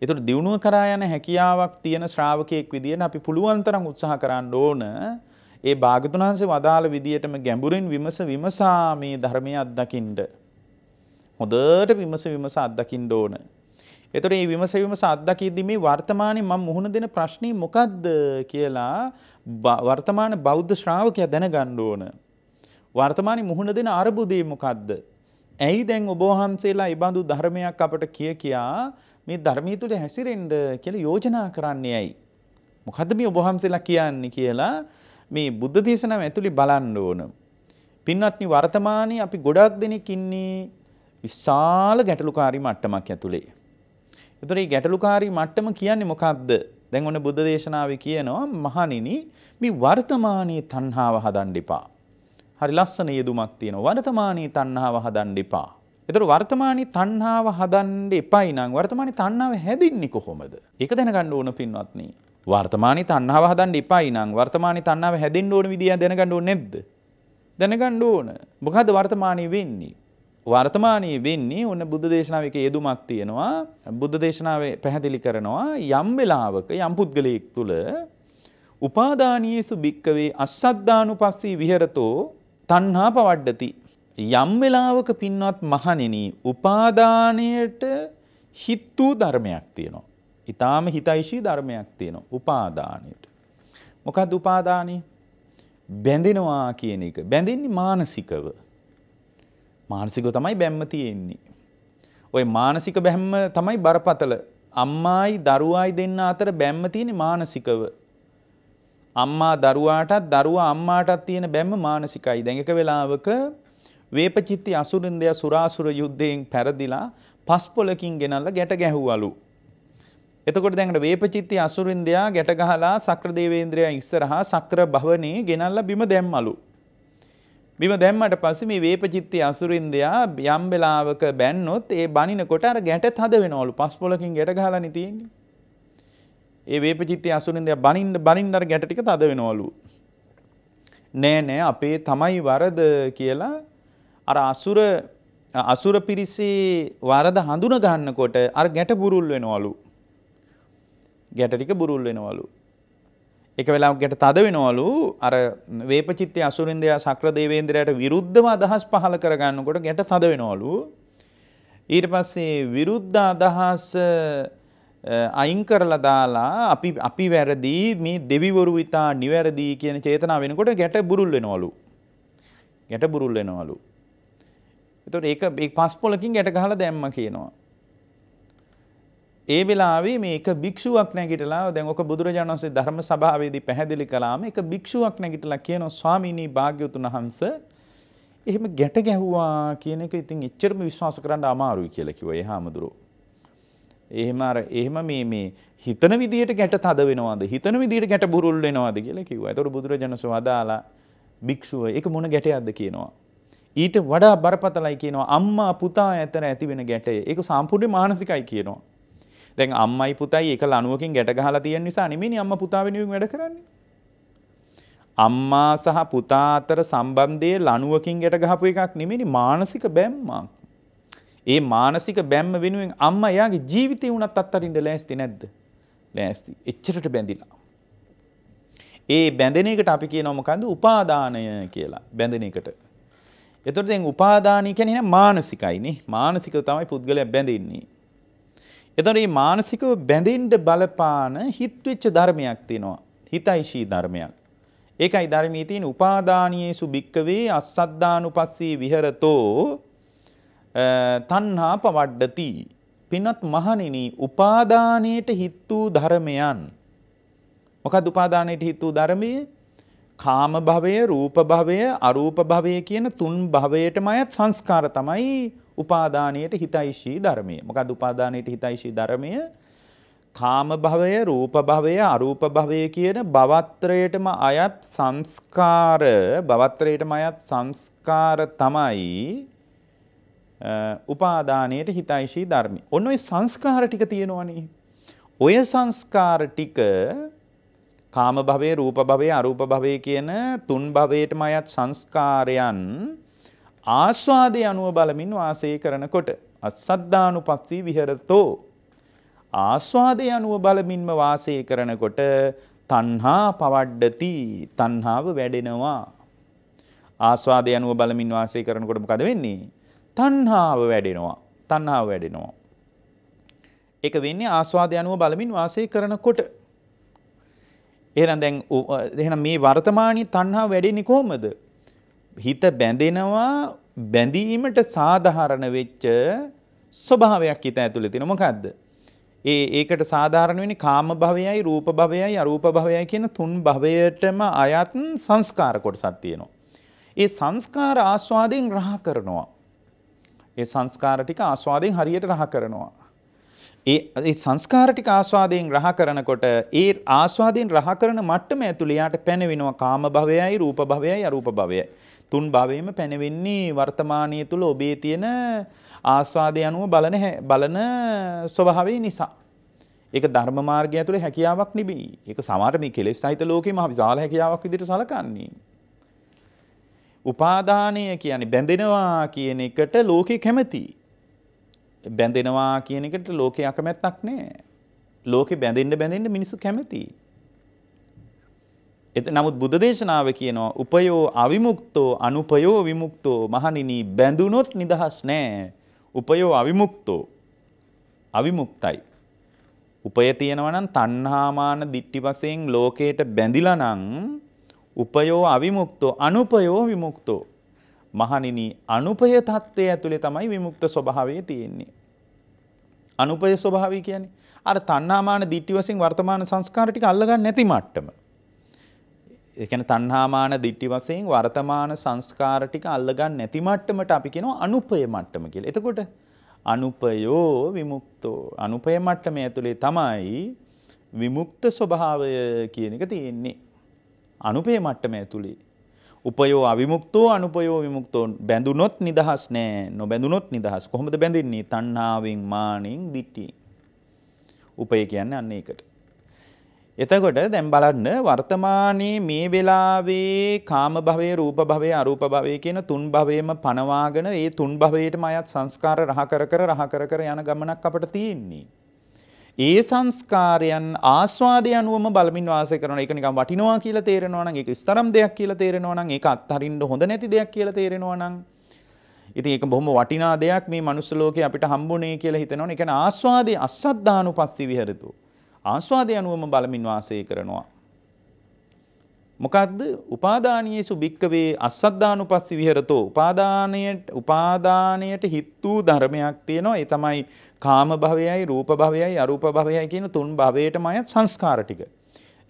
එතුට දියුණුව කරා යන හැකියාවක් තියෙන ශ්‍රාවකයෙක් විදියට අපි පුළුවන්තරම් උත්සාහ කරන්න ඕන ඒ භාගතුන්හන්සේ වදාළ විදියටම ගැඹුරින් විමස විමසා මේ ධර්මය අත්දකින්ට. හොදට විමස විමස අත්දකින්න ඕන. එතොට ඒ විමස විමස අත්දකිද්දි මේ වර්තමානය මම මුහුණ දෙන ප්‍රශ්නී මොකක්ද කියලා වර්තමාන බෞද්ධ ශ්‍රාවකය දැන ගණ්ඩ ඕන. වර්තමානය මුහුණ දෙන අරබුදේ මොකක්ද. ඇයි දැන් ඔබෝහන්සේලා ඉබඳු ධර්මයක් අපට කිය කියා මේ ධර්මී තුළ හැසිරෙන්ඩ කියල යෝජනා කරන්නේ ඇයි. මොකද මේ ඔබහන්සේලා කියන්නේ කියලා මේ බුද්ධ දේශනාව ඇතුළි බලන්න ඕන. පින්වත්නි වර්තමානයේ අපි ගොඩක් දෙනෙක් ඉන්නේ විශාල ගැටලුකාරී මට්ටමක් ඇතුළේ. එතකොට මේ ගැටලුකාරී මට්ටම කියන්නේ මොකක්ද? දැන් ඔන්න බුද්ධ දේශනාවේ කියනවා මහණෙනි මේ වර්තමානයේ තණ්හාව හදන්න එපා. හරි ලස්සන යෙදුමක් තියෙනවා. වර්තමානයේ තණ්හාව හදන්න එපා. ඒතර වර්තමානයේ තණ්හාව හදන්න එපයි නම් වර්තමානයේ තණ්හාව හැදින්නේ කොහොමද? ඒක දැනගන්න ඕන පින්වත්නි. වර්තමානයේ තණ්හාව හදන්න එපයි නම් වර්තමානයේ තණ්හාව හැදෙන්න ඕන විදිය දැනගන්න ඕනේ නැද්ද? දැනගන්න ඕන. මොකද්ද වර්තමානයේ වෙන්නේ? වර්තමානයේ වෙන්නේ ඔන්න බුද්ධ දේශනාවක යෙදුමක් තියෙනවා. බුද්ධ දේශනාවේ පැහැදිලි කරනවා යම් වෙලාවක යම් පුද්ගලයෙක් තුළ උපාදානීයසු භික්කවේ අස්සද්ධානුපස්සී විහෙරතෝ තණ්හා පවඩ්ඩති. යම් වෙලාවක පින්වත් මහණෙනි උපාදානයට හිත් වූ ධර්මයක් තියෙනවා. ඊටාම හිතයිශී ධර්මයක් තියෙනවා උපාදානයට. මොකක්ද උපාදානය? බැඳෙනවා කියන එක. බැඳෙන්නේ මානසිකව. මානසිකව තමයි බැම්ම තියෙන්නේ. ඔය මානසික බැම්ම තමයි බරපතල. අම්මායි දරුවායි දෙන්න අතර බැම්ම තියෙන්නේ මානසිකව. අම්මා දරුවාටත් දරුවා අම්මාටත් තියෙන බැම්ම මානසිකයි. දැන් එක වෙලාවක වේපචිත්ති අසුරින්දය සුරාසුර යුද්ධයෙන් පැරදිලා පස්පොලකින් ගෙනල්ලා ගැට ගැහුවලු. එතකොට දැන්ට වේපචිත්ති අසුරින්දයා ගැට ගහලා සක්‍රදේවේන්ද්‍රයා ඉස්සරහා සක්‍ර භවනේ ගෙනල්ලා බිම දැම්මලු. බිම දැම්මට පස්සේ මේ වේපචිත්ති අසුරින්දයා යම් වෙලාවක බැන්නොත් ඒ බනිනකොට අර ගැටත් හද වෙනවලු. පස්පොලකින් ගැට ගහලා නිතියෙන්නේ. ඒ වේපචිත්තේ අසුනින්ද බනින්න බනින්න අර ගැට ටික තද වෙනවලු. නෑ නෑ අපේ තමයි වරද කියලා අර අසුර අසුර පිරිසේ වරද හඳුන ගන්නකොට අර ගැට බුරුල් වෙනවලු. ගැට ටික බුරුල් වෙනවලු. එක වෙලාවක් ගැට තද වෙනවලු අර වේපචිත්තේ අසුරින්දය සක්‍ර දේවේන්ද්‍රයාට විරුද්ධව අදහස් පහල කරගන්නකොට ගැට තද වෙනවලු. ඊට පස්සේ විරුද්ධ අදහස අයින් කරලා දාලා අපි අපි වැරදි මේ දෙවිවරු විතා නිවැරදි කියන චේතනාව වෙනකොට ගැට බුරුල් වෙනවලු. ගැට බුරුල් වෙනවලු. එතකොට ඒක ඒ පස්පොලකින් ගැට ගහලා දැම්ම කියනවා. ඒ වෙලාවේ මේ එක භික්ෂුවක් නැගිටලා දැන් ඔක බුදුරජාණන් වහන්සේ ධර්ම සභාවේදී පැහැදිලි කළාම එක භික්ෂුවක් නැගිටලා කියනවා ස්වාමීනි භාග්‍යවතුන් වහන්සේ එහෙම ගැට ගැහුවා කියන එක ඉතින් එච්චරම විශ්වාස කරන්න අමාරුයි කියලා කිව්වා ඒ හාමුදුරුවෝ. එහෙම අර එහෙම මේ මේ හිතන විදිහට ගැට තද වෙනවද හිතන විදිහට ගැට බුරුල් වෙනවද කියලා කිව්වා. ඒතකොට බුදුරජාණන් වදාලා භික්ෂුව ඒක මොන ගැටයක්ද කියනවා. ඊට වඩා බරපතලයි කියනවා අම්මා පුතා අතර ඇති වෙන ගැටය. ඒක සම්පූර්ණ මානසිකයි කියනවා. දැන් අම්මයි පුතයි එක ලණුවකින් ගැට ගහලා තියෙන නිසා නෙමෙයිනේ අම්මා පුතා වෙනුවෙන් වැඩ කරන්නේ. අම්මා සහ පුතා අතර සම්බන්ධයේ ලණුවකින් ගැට ගහපු එකක් නෙමෙයිනේ මානසික බැම්මක්. ඒ මානසික බැම්ම වෙනුවෙන් අම්මා එයාගේ ජීවිතේ වුණත් අත්තරින්න ලෑස්ති නැද්ද? ලෑස්ති. එච්චරට බැඳිලා. ඒ බැඳෙන එකට අපි කියනවා මොකන්ද? උපාදානය කියලා. බැඳෙන එකට. එතකොට දැන් උපාදානය කියන්නේ මානසිකයි නේ. මානසිකව තමයි පුද්ගලයා බැඳෙන්නේ. එතකොට මේ මානසිකව බැඳෙන්න බලපාන හිත් වෙච්ච ධර්මයක් තියෙනවා. හිතයිශී ධර්මයක්. ඒකයි ධර්මයේ තියෙන උපාදානීයසු භික්කවේ අස්සද්ධානුපස්සී විහෙරතෝ තන්හා පවඩ්ඩති. පිනොත් මහනිනි උපාදානයට හිත් වූ ධර්මයන්. මොකද උපාදානයට හිත් වූ ධර්මය කාම භවය රූප භවය අරූප භවය කියන තුන් භවයටම අයත් සංස්කාර තමයි උපාදානයට හිතයිශී ධර්මය. මොකද උපාදානයට හිතයිශී ධර්මය කාම භවය රූප භවය අරූප භවය කියන භවත්‍රයටම අයත් සංස්කාර භවත්‍රයටම අයත් සංස්කාර තමයි උපාදානයට හිතයිශී ධර්මි. ඔන්න ඔයි සංස්කාර ටික තියෙනවනේ. ඔය සංස්කාර ටික කාම භවයේ රූප භවයේ අරූප භවයේ කියන තුන් භවයටම අයත් සංස්කාරයන් ආස්වාදයේ අනුව බලමින් වාසය කරනකොට අසද්දානුපස්සී විහෙරතෝ ආස්වාදයේ අනුව බලමින්ම වාසය කරනකොට තණ්හා පවඩ්ඩති තණ්හාව වැඩෙනවා ආස්වාදයේ අනුව බලමින් වාසය කරනකොට මොකද වෙන්නේ තණ්හාව වැඩෙනවා. තණ්හාව වැඩෙනවා. ඒක වෙන්නේ ආස්වාද යනුව බලමින් වාසය කරනකොට. එහෙනම් දැන් එහෙනම් මේ වර්තමානයේ තණ්හාව වැඩෙන්නේ කොහොමද? හිත බැඳෙනවා බැඳීමට සාධාරණ වෙච්ච ස්වභාවයක් හිත ඇතුළේ තියෙන මොකද්ද? ඒ ඒකට සාධාරණ වෙන්නේ කාම භවයයි රූප භවයයි අරූප භවයයි කියන තුන් භවයටම අයත් සංස්කාර කොටසක් තියෙනවා. ඒ සංස්කාර ආස්වාදයෙන් රහ කරනවා. ඒ සංස්කාර ටික ආස්වාදයෙන් හරියට රහ කරනවා. ඒ ඒ සංස්කාර ටික ආස්වාදයෙන් රහ කරනකොට ඒ ආස්වාදයෙන් රහ කරන මට්ටම ඇතුළේ යාට පැනවෙනවා කාම භවයයි රූප භවයයි අරූප භවයයි. තුන් භවයෙම පැනවෙන්නේ වර්තමානයේ තුල ඔබේ තියෙන ආස්වාදය අනුව බලන බලන ස්වභාවය නිසා. ඒක ධර්ම මාර්ගය ඇතුලේ හැකියාවක් නෙවෙයි. ඒක සමහර මේ කෙලෙස් සහිත ලෝකේ මහ විශාල හැකියාවක් විදිහට සලකන්නේ. උපාදානය කියන්නේ බැඳෙනවා කියන එකට ලෝකෙ කැමති. බැඳෙනවා කියන එකට ලෝකෙ අකමැත්තක් නෑ. ලෝකෙ බැඳෙන්න බැඳෙන්න මිනිස්සු කැමති. එත නමුත් බුද්ධ දේශනාව කියනවා උපයෝ අවිමුක්තෝ අනුපයෝ විමුක්තෝ මහණෙනි බැඳුනොත් නිදහස් නෑ. උපයෝ අවිමුක්තෝ අවිමුක්තයි. උපය තියෙනවා නම් තණ්හාමාන දිට්ටි වශයෙන් ලෝකයට බැඳිලා නම් උපයෝ අවිමුක්තෝ අනුපයෝ විමුක්තෝ. මහනිනි අනුපය තත්ත්වය ඇතුළේ තමයි විමුක්ත ස්වභාවය තියෙන්නේ. අනුපය ස්වභාවය කියන්නේ අර තණ්හාමාන දිට්ටි වශයෙන් වර්තමාන සංස්කාර ටික අල්ලගන්න නැති මට්ටම. ඒ කියන්නේ තණ්හාමාන දිට්ටි වශයෙන් වර්තමාන සංස්කාර ටික අල්ලගන්න නැති මට්ටමට අපි කියනවා අනුපය මට්ටම කියලා. එතකොට අනුපයෝ විමුක්තෝ අනුපය මට්ටමේ ඇතුලේ තමයි විමුක්ත ස්වභාවය කියන එක තියෙන්නේ. අනුපේ මට්ටම ඇතුළේ. උපයෝ අවිමුක්තෝ අනුපයෝ විමුක්තෝ බැඳුනොත් නිදහස් නෑ නොබැඳුනොත් නිදහස් කොහොමද බැඳෙන්නේ තණ්හාවෙන් මානෙන් දිට්ටියෙන්. උපය කියන්නේ අන්න ඒකට. එතකොට දැන් බලන්න වර්තමානයේ මේ වෙලාවේ කාම භවයේ රූප භවයේ අරූප භවයේ කියන තුන් භවයේම පනවාගෙන ඒ තුන් භවයේටම අයත් සංස්කාර රහ කර කර රහ කර කර යන ගමනක් අපට තියෙන්නේ. ඒ සංස්කාරයන් ආස්වාදය අනුවම බලමින් වාසය කරන එක නිකම් වටිනවා කියලා තේරෙනවා නම් ඒක ස්තරම් දෙයක් කියලා තේරෙනවා නම් ඒක අත්හරින්න හොඳ නැති දෙයක් කියලා තේරෙනවා නම් ඉතින් ඒක බොහොම වටිනා දෙයක් මේ මනුස්ස ලෝකේ අපිට හම්බුනේ කියලා හිතනවනේ. ඒ කියන්නේ ආස්වාදයේ අස්සද්ධානුපස්සී විහෙරතු. ආස්වාදය අනුවම බලමින් වාසය කරනවා. මොකක්ද උපාදානයේසු භික්කවේ අස්සද්ධානු පස්සි විහරතෝ උපාදානයට උපාදානයට හිත් වූ ධර්මයක් තියෙනවා ඒ තමයි කාම භවයයි රූප භවයයි අරූප භවයයි කියන තුන් භවයටම අයත් සංස්කාර ටික.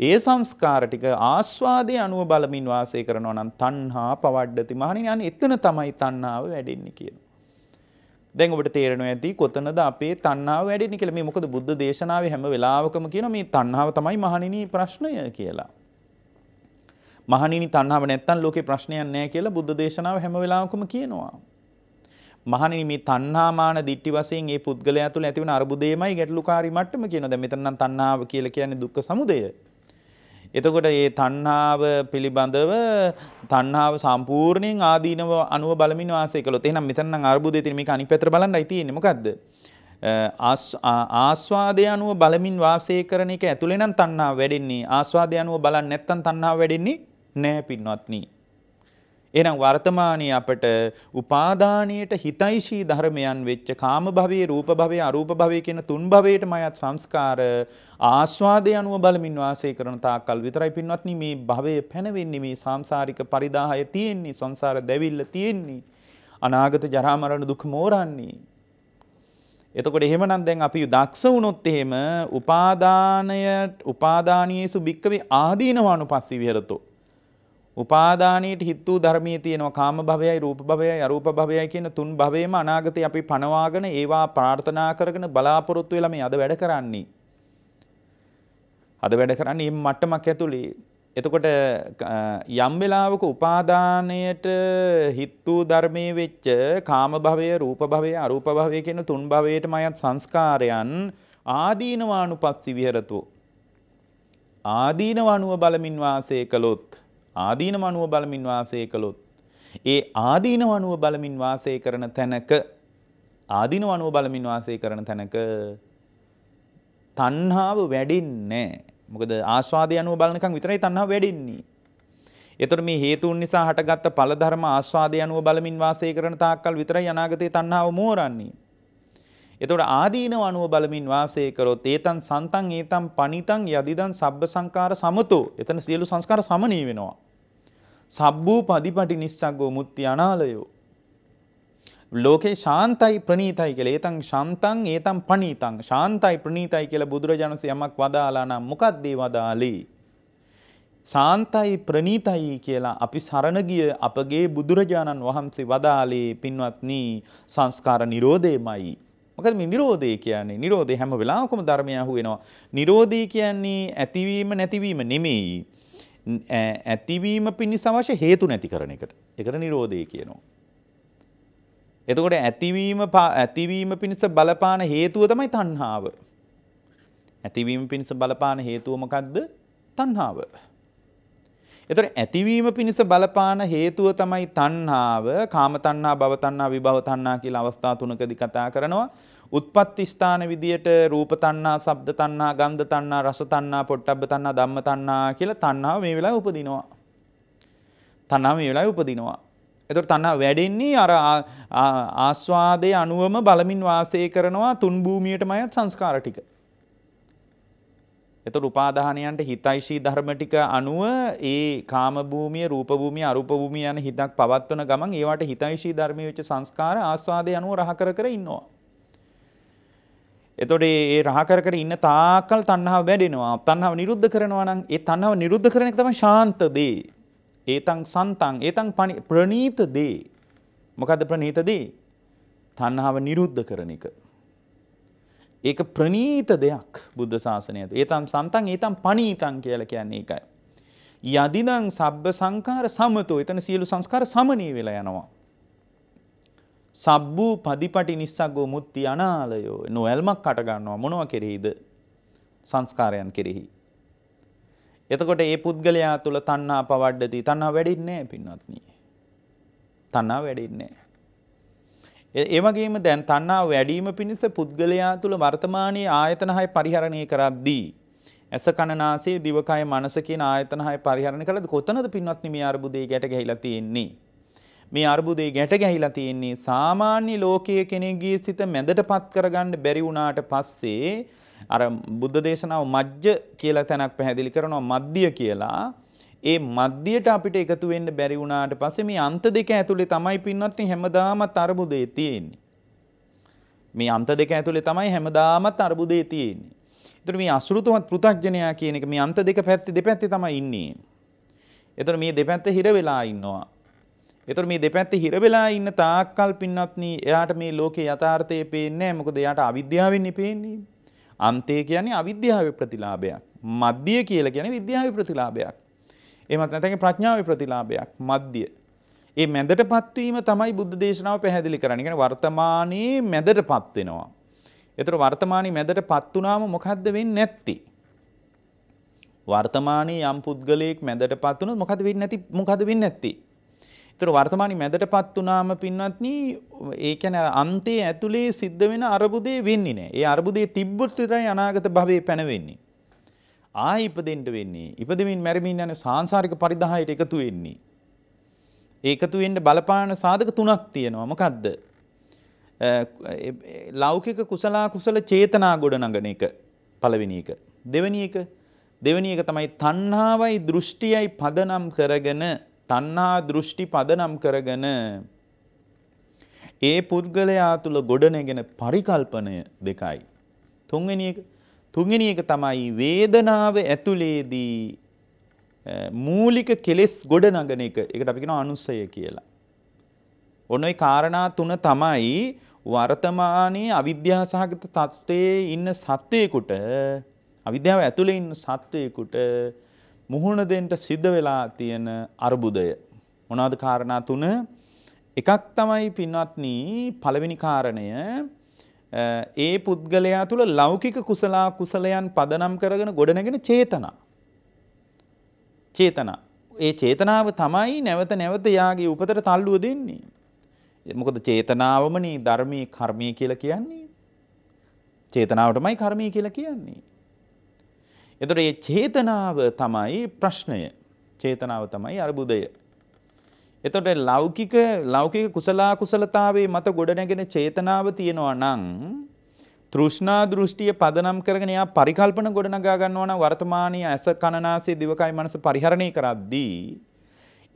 ඒ සංස්කාර ටික ආස්වාදයේ අනුව බලමින් වාසය කරනවා නම් තණ්හා පවඩ්ඩති මහණෙනි අනේ එතන තමයි තණ්හාව වැඩෙන්නේ කියනවා. දැන් ඔබට තේරෙනවා ඇති කොතනද අපේ තණ්හාව වැඩෙන්නේ කියලා. මේ මොකද බුද්ධ දේශනාවේ හැම වෙලාවකම කියන මේ තණ්හාව තමයි මහණෙනි ප්‍රශ්නය කියලා. මහණෙනි තණ්හාව නැත්තම් ලෝකේ ප්‍රශ්නයක් නැහැ කියලා බුද්ධ දේශනාව හැම වෙලාවකම කියනවා. මහණෙනි මේ තණ්හාමාන දිට්ටි වශයෙන් මේ පුද්ගලයා තුළ ඇතිවන අරුබුදේමයි ගැටලුකාරී මට්ටම කියනවා. දැන් මෙතන නම් තණ්හාව කියලා කියන්නේ දුක්ඛ සමුදය. එතකොට මේ තණ්හාව පිළිබඳව තණ්හාව සම්පූර්ණයෙන් ආදීනව අනුව බලමින් වාසය කළොත් එහෙනම් මෙතන නම් අරුබුදේ තියෙන මේක අනිත් පැත්තට බලන්නයි තියෙන්නේ. මොකද්ද? ආස්වාදය අනුව බලමින් වාසය කරන එක ඇතුළේ නම් තණ්හාව වැඩෙන්නේ ආස්වාදය අනුව බලන්නේ නැත්නම් තණ්හාව වැඩෙන්නේ නෑ පින්වත්නි. එනම් වර්තමානයේ අපට උපාදානයට හිතයිශී ධර්මයන් වෙච්ච කාම භවයේ රූප භවයේ අරූප භවයේ කියන තුන් භවයටම අයත් සංස්කාර ආස්වාදය අනුව බලමින් වාසය කරන තාක්කල් විතරයි පින්වත්නි මේ භවයේ පැනවෙන්නේ මේ සාංශාරික පරිදාහය තියෙන්නේ සංසාර දැවිල්ල තියෙන්නේ අනාගත ජරා මරණ දුක මෝරන්නේ එතකොට එහෙමනම් දැන් අපි දක්ෂ වුණොත් එහෙම උපාදානය උපාදානීයසු භික්කවේ ආදීනවානුපස්සී විහෙරතෝ උපාදානයට හිත් වූ ධර්මයේ තියෙනවා කාම භවයයි රූප භවයයි අරූප භවයයි කියන තුන් භවයේම අනාගතේ අපි පණවාගෙන ඒවා ප්‍රාර්ථනා කරගෙන බලාපොරොත්තු වෙලා මේ අද වැඩ කරන්නේ. අද වැඩ කරන්නේ මේ මට්ටමක් ඇතුළේ. එතකොට යම් වෙලාවක උපාදානයට හිත් වූ ධර්මයේ වෙච්ච කාම භවය, රූප භවය, අරූප භවය කියන තුන් භවයේටම අයත් සංස්කාරයන් ආදීනවානුපස්සී විහෙරතෝ ආදීනව අනුව බලමින් වාසය කළොත් ආදීනව අනුව බලමින් වාසය කළොත් ඒ ආදීනව අනුව බලමින් වාසය කරන තැනක ආදීනව අනුව බලමින් වාසය කරන තැනක තණ්හාව වැඩින්නේ මොකද ආස්වාදය අනුව බලනකම් විතරයි තණ්හාව වැඩින්නේ. එතකොට මේ හේතුන් නිසා හටගත්ත ඵල ධර්ම ආස්වාදය අනුව බලමින් වාසය කරන තාක්කල් විතරයි අනාගතයේ තණ්හාව මෝරන්නේ. එතකොට ආදීනව අනුව බලමින් වාසය කරොත් ඒතන් සන්තන් ඒතන් පණිතන් යදිදන් සබ්බ සංකාර සමතෝ. එතන සියලු සංස්කාර සමනී වෙනවා. සබ්බූ පදිපටි නිස්සග්ගෝ මුත්ති අනාලයෝ. ලෝකේ ශාන්තයි ප්‍රනීතයි කියලා ඒතන් ශාන්තං ඒතන් පනීතං ශාන්තයි ප්‍රනීතයි කියලා බුදුරජාණන්සේ යමක් වදාලා නම් මොකක්ද වදාලේ? ශාන්තයි ප්‍රනීතයි කියලා අපි සරණ ගිය අපගේ බුදුරජාණන් වහන්සේ වදාළේ පින්වත්නි සංස්කාර නිරෝධයමයි. මොකද මේ නිරෝධය කියන්නේ නිරෝධය හැම වෙලාවකම ධර්මය අහුවෙනවා. නිරෝධය කියන්නේ ඇතිවීම නැතිවීම නෙමෙයි. ඇතිවීම පිණි සමශ හේතු නැති කරන එකට එකට නිරෝධය කියනවා. එතකොට ඇතිවීම ඇතිවීම පිණිස බලපාන හේතුව තමයි තන්හාාව. ඇතිවීම පිණිස බලපාන හේතුවමකක්ද තන්හාාව. එතට ඇතිවීම පිණිස බලපාන හේතුව තමයි තන්හාාව කාමතන්නා භවතන්නා විභවතන්නා කියල අවස්ථා තුනකදි කතා කරනවා උත්පත්ති ස්ථාන විදියට රූප තණ්හා, ශබ්ද තණ්හා, ගන්ධ තණ්හා, රස තණ්හා, පොට්ටබ්බ තණ්හා, ධම්ම තණ්හා කියලා තණ්හාව මේ වෙලාවේ උපදිනවා. තණ්හාව මේ වෙලාවේ උපදිනවා. එතකොට තණ්හා වැඩෙන්නේ අර ආස්වාදයේ අනුවම බලමින් වාසය කරනවා තුන් භූමියටමයි සංස්කාර ටික. එතකොට උපාදානයන්ට හිතයිශී ධර්ම ටික අනුව ඒ කාම භූමිය, රූප භූමිය, අරූප භූමිය යන හිතක් පවත්වන ගමන් ඒවට හිතයිශී ධර්මයේ වෙච්ච සංස්කාර ආස්වාදයේ අනුව රහ කර කර ඉන්නවා. එතොට ඒ රහකර ඉන්න තාකල් තන්නාව වැඩෙනවා තන්නාව නිරුද්ධ කරනවා නම් ඒ තන්නාව නිරුද්ධ කරන එක තම ශාන්ත දේ. ඒතං සන්තං ඒතං ප්‍රනීත දේ. මොකද ප්‍රනීත දේ තන්නාව නිරුද්ධ කරන එක. ඒක ප්‍රනීත දෙයක් බුද්ධ ශාසනය ඇත. ඒතම් සන්තං ඒතම් පනීතං කියලා කියන්නේ ඒකයි. යදිදං සබ්බ සංකාර සමතෝ එතන සියලු සංස්කාර සමනී වෙලා යනවා. සබ්බූ පදිපටි නිස්සග්ගෝ මුත්ති අනාලයෝ නොඇල්මක් කටගන්නවා මොනව කෙරෙහිද සංස්කාරයන් කෙරෙහි. එතකොට ඒ පුද්ගලයා තුළ තන්නා පවඩ්ඩති තන්නා වැඩින්නේ පින්වත්නී. තන්නා වැඩින්නේ. ඒවගේම දැන් තන්නා වැඩීම පිණිස පුද්ගලයා තුළ වර්තමානයේ ආයතනහයි පරිහරණය කරද්දී. ඇස කණනාසේ දිවකය මනස කියන ආයතනහයි පරිහරණය කළද කොතනද පින්වත්නි මේ අර්බුදේ ගැට ගැහිලා තියෙන්නේ. මේ අර්බුදේ ගැට ගැහිලා තියෙන්නේ සාමාන්‍ය ලෝකයේ කෙනෙක්ගේ සිත මැදටපත් කරගන්න බැරි වුණාට පස්සේ අර බුද්ධ දේශනාව මජ්ජ කියලා තැනක් පැහැදිලි කරනවා මධ්‍ය කියලා. ඒ මධ්‍යයට අපිට එකතු වෙන්න බැරි වුණාට පස්සේ මේ අන්ත දෙක ඇතුලේ තමයි පින්නත් හැමදාමත් අර්බුදේ තියෙන්නේ. මේ අන්ත දෙක ඇතුලේ තමයි හැමදාමත් අර්බුදේ තියෙන්නේ. එතකොට මේ අසෘතවත් පෘථග්ජනයා කියන එක මේ අන්ත දෙක පැත්තේ දෙපැත්තේ තමයි ඉන්නේ. එතකොට මේ දෙපැත්ත හිර වෙලා ඉන්නවා. එතකොට මේ දෙපැත්තේ හිර වෙලා ඉන්න තාක්කල් පින්වත්නි එයාට මේ ලෝකේ යථාර්ථය පේන්නේ නැහැ. මොකද එයාට අවිද්‍යාවෙන්නේ පේන්නේ. අන්තය කියන්නේ අවිද්‍යාවේ ප්‍රතිලාභයක්. මධ්‍ය කියලා කියන්නේ විද්‍යාවේ ප්‍රතිලාභයක්. එහෙමත් නැත්නම් ප්‍රඥාවේ ප්‍රතිලාභයක්. මධ්‍ය. ඒ මැදටපත් වීම තමයි බුද්ධ දේශනාව පැහැදිලි කරන්නේ. කියන්නේ වර්තමානයේ මැදටපත් වෙනවා. එතකොට වර්තමානයේ මැදටපත් වුණාම මොකද්ද වෙන්නේ නැත්තේ? වර්තමානයේ යම් පුද්ගලයෙක් මැදටපත් වුණොත් මොකද වෙන්නේ නැති මොකද වෙන්නේ නැත්තේ? තර වර්තමානි මැදට පත් වනාම පින්වත්න ඒකැන අන්තේ ඇතුළේ සිද්ධ වෙන අරබුදේ වෙන්නේ නෑ ඒ අරබුදේ තිබ්බොත්තරයි අනාගත භවය පැනවෙන්නේ. ආයිපදෙන්ට වෙන්නේ ඉපදමින් මැරමින් යන සංසාරික පරිදාහයට එකතු වෙන්නේ. ඒකතු වෙන්න බලපාන සාධක තුනක් තියෙනවා මොකද්ද? ලෞකික කුසලා කුසල චේතනා ගොඩනගන එක පළවෙනි එක. දෙවෙනි එක දෙවෙනි එක තමයි තණ්හාවයි දෘෂ්ටියයි පදනම් කරගෙන තණ්හා දෘෂ්ටි පදනම් කරගෙන ඒ පුද්ගලයා තුල ගොඩනැගෙන පරිකල්පනය දෙකයි. තුන්වෙනි එක තුන්වෙනි එක තමයි වේදනාව ඇතුලේදී මූලික කෙලෙස් ගොඩනගන එක. ඒකට අපි කියනවා අනුසය කියලා. ඔන්න ඔය කාරණා තුන තමයි වර්තමානයේ අවිද්‍යාසහගත තත්ත්වයේ ඉන්න සත්වයකට අවිද්‍යාව ඇතුලේ ඉන්න සත්වයකට මුහුණ දෙන්ට සිද්ධ වෙලා තියෙන අර්බුදය. මොනවද කාරණා තුන? එකක් තමයි පින්වත්නි පළවෙනි කාරණය ඒ පුද්ගලයා තුළ ලෞකික කුසලා කුසලයන් පදනම් කරගෙන ගොඩනැගෙන චේතනා. චේතනා. ඒ චේතනාව තමයි නැවත නැවත යාගේ උපතට තල්ලුව දෙන්නේ. මොකද චේතනාවමනේ ධර්මයේ කර්මය කියලා කියන්නේ. චේතනාවටමයි කර්මය කියලා කියන්නේ. එතොට ඒ චේතනාව තමයි ප්‍රශ්නය චේතනාව තමයි අර්බුදය. එතොට ලෞකික ලෞකික කුසලා කුසලතාවේ මත ගොඩනැගෙන චේතනාව තියෙනවා නං තෘෂ්නා දෘෂ්ටිය පදනම් කරගෙන යා පරිකල්පන ගොඩනගා ගන්නවා නම් වර්තමානීය ඇස කනනාසය දිවකයි මනස පරිහරණය කරද්දී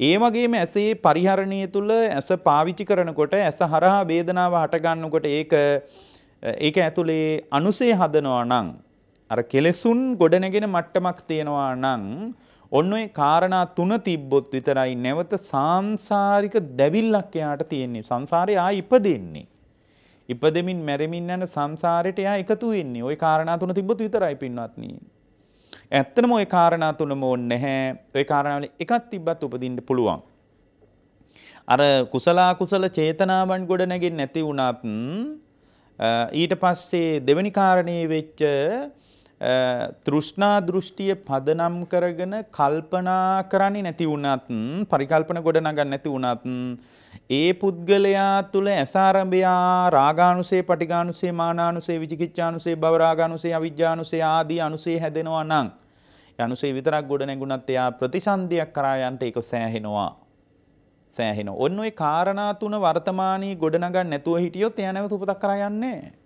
ඒ වගේම ඇසේ පරිහරණය තුළ ඇස පාවිච්චි කරනකොට ඇස හරහා වේදනාව හටගන්නකොට ඒක ඒක ඇතුලේ අනුසේ හදනවා නම් අර කෙලෙසුන් ගොඩනැගෙන මට්ටමක් තියෙනවා නම් ඔන්න ඔය කාරණා තුන තිබ්බොත් විතරයි නැවත සාංසාරික දැවිල්ලක් එයාට තියෙන්නේ. සංසාරේ ආ ඉපදෙන්නේ. ඉපදෙමින් මැරෙමින් යන සංසාරෙට එයා එකතු වෙන්නේ. ওই කාරණා තුන තිබ්බොත් විතරයි පින්වත්නි. ඇත්තම ওই කාරණා තුනම ඕනේ නැහැ. ওই කාරණාවල එකක් තිබ්බත් උපදින්න පුළුවන්. අර කුසලා කුසල චේතනාවන් ගොඩ නැගෙන්නේ නැති වුණත් ඊට පස්සේ දෙවෙනි කාරණේ වෙච්ච තෘෂ්ණා දෘෂ්ටිය පදනම් කරගෙන කල්පනා කරන්නේ නැති වුණත් පරිකල්පන ගොඩ නගන්නේ නැති වුණත් ඒ පුද්ගලයා තුළ ඇසාරඹයා රාගානුසේ පටිගානුසේ මානානුසේ විචිකිච්ඡානුසේ භවරාගානුසේ අවිජ්ජානුසේ ආදී අනුසේ හැදෙනවා නම් අනුසේ විතරක් ගොඩ නැගුණත් එයා ප්‍රතිසන්දියක් කරා යන්න ඒක සෑහෙනවා සෑහෙනවා ඔන්න ඔය කාරණා තුන වර්තමානයේ ගොඩනගන්න නැතුව හිටියොත් එයා නැවත උපතක් කරා යන්නේ නැහැ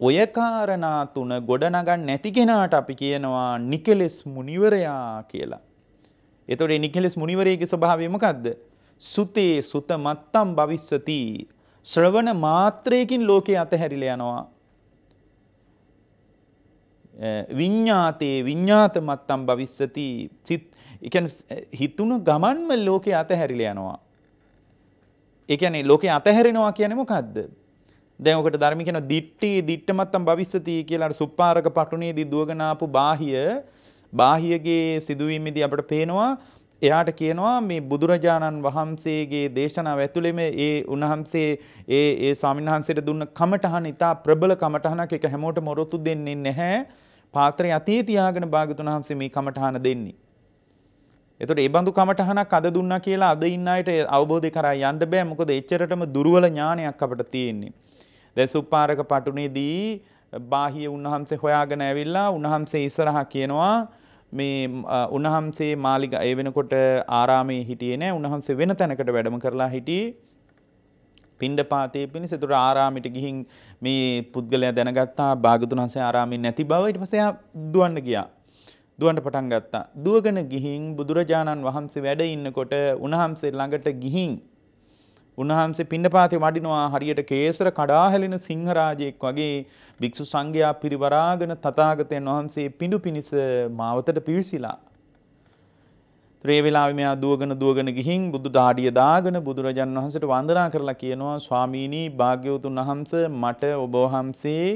ඔය කාරණා තුන ගොඩනගන්න නැති කෙනාට අපි කියනවා නිකෙලස් මුනිවරයා කියලා. එතකොට මේ නිකෙලස් මුනිවරයාගේ ස්වභාවය මොකද්ද? සුතේ සුත මත්තම් භවිස්සති. ශ්‍රවණ මාත්‍රයකින් ලෝකේ අතහැරිලා යනවා. විඤ්ඤාතේ විඤ්ඤාත මත්තම් භවිස්සති. සිත් හිතුණු ගමන්ම ලෝකේ අතහැරිලා යනවා. ඒ කියන්නේ ලෝකේ අතහැරෙනවා කියන්නේ මොකද්ද? දැකට ධර්මිකන දිට්ටි දිට්ටමත්තම් භවිස්සති කියලාට සුප්පාරක පටුනේ දි දුවගනාපු බාහිය බාහියගේ සිදුවීමේදී අපට පේනවා එයාට කියනවා මේ බුදුරජාණන් වහන්සේගේ දේශනාව ඇතුළෙම ඒ උන්වහන්සේ ඒ ඒ ස්වාමින්වහන්සේට දුන්න කමටහන ඉතා ප්‍රබල කමටහනක් එක හැමෝටම ඔරොත්තු දෙන්නේ නැහැ පාත්‍රය අතේ තියාගෙන භාගතුන් වහන්සේ මේ කමටහන දෙන්නේ. එතකොට ඒ බඳු කමටහනක් අද දුන්නා කියලා අද ඉන්න අයට අවබෝධය කරා යන්න බෑ මොකද එච්චරටම දුර්වල ඥානයක් අපිට තියෙන්නේ. දෙසුපාරක පටුනේදී බාහිය උන්වහන්සේ හොයාගෙන ඇවිල්ලා උන්වහන්සේ ඉස්සරහා කියනවා මේ උන්වහන්සේ මාලිග ඒ වෙනකොට ආරාමයේ හිටියේ නෑ උන්වහන්සේ වෙන තැනකට වැඩම කරලා හිටියේ පිණ්ඩපාතයේ පිණිස ඒතර ආරාමයට ගිහින් මේ පුද්ගලයා දැනගත්තා භාගතුන් හන්සේ ආරාමයේ නැති බව ඊට පස්සේ දුවන්න ගියා දුවන්න පටන් ගත්තා දුවගෙන ගිහින් බුදුරජාණන් වහන්සේ වැඩ ඉන්නකොට උන්වහන්සේ ළඟට ගිහින් උන්වහන්සේ පින්නපාතේ වඩිනවා හරියට කේසර කඩා හැලෙන සිංහරාජයෙක් වගේ භික්ෂු සංඝයා පිරිවරාගෙන තථාගතයන් වහන්සේ පිඬු පිනිස මාවතට පිවිසිලා. ඒ වෙලාවේ මෙයා දුවගෙන දුවගෙන ගිහින් බුදු දාඩිය දාගෙන බුදුරජාන් වහන්සේට වන්දනා කරලා කියනවා ස්වාමීනි භාග්‍යවතුන් වහන්සේ මට ඔබ වහන්සේ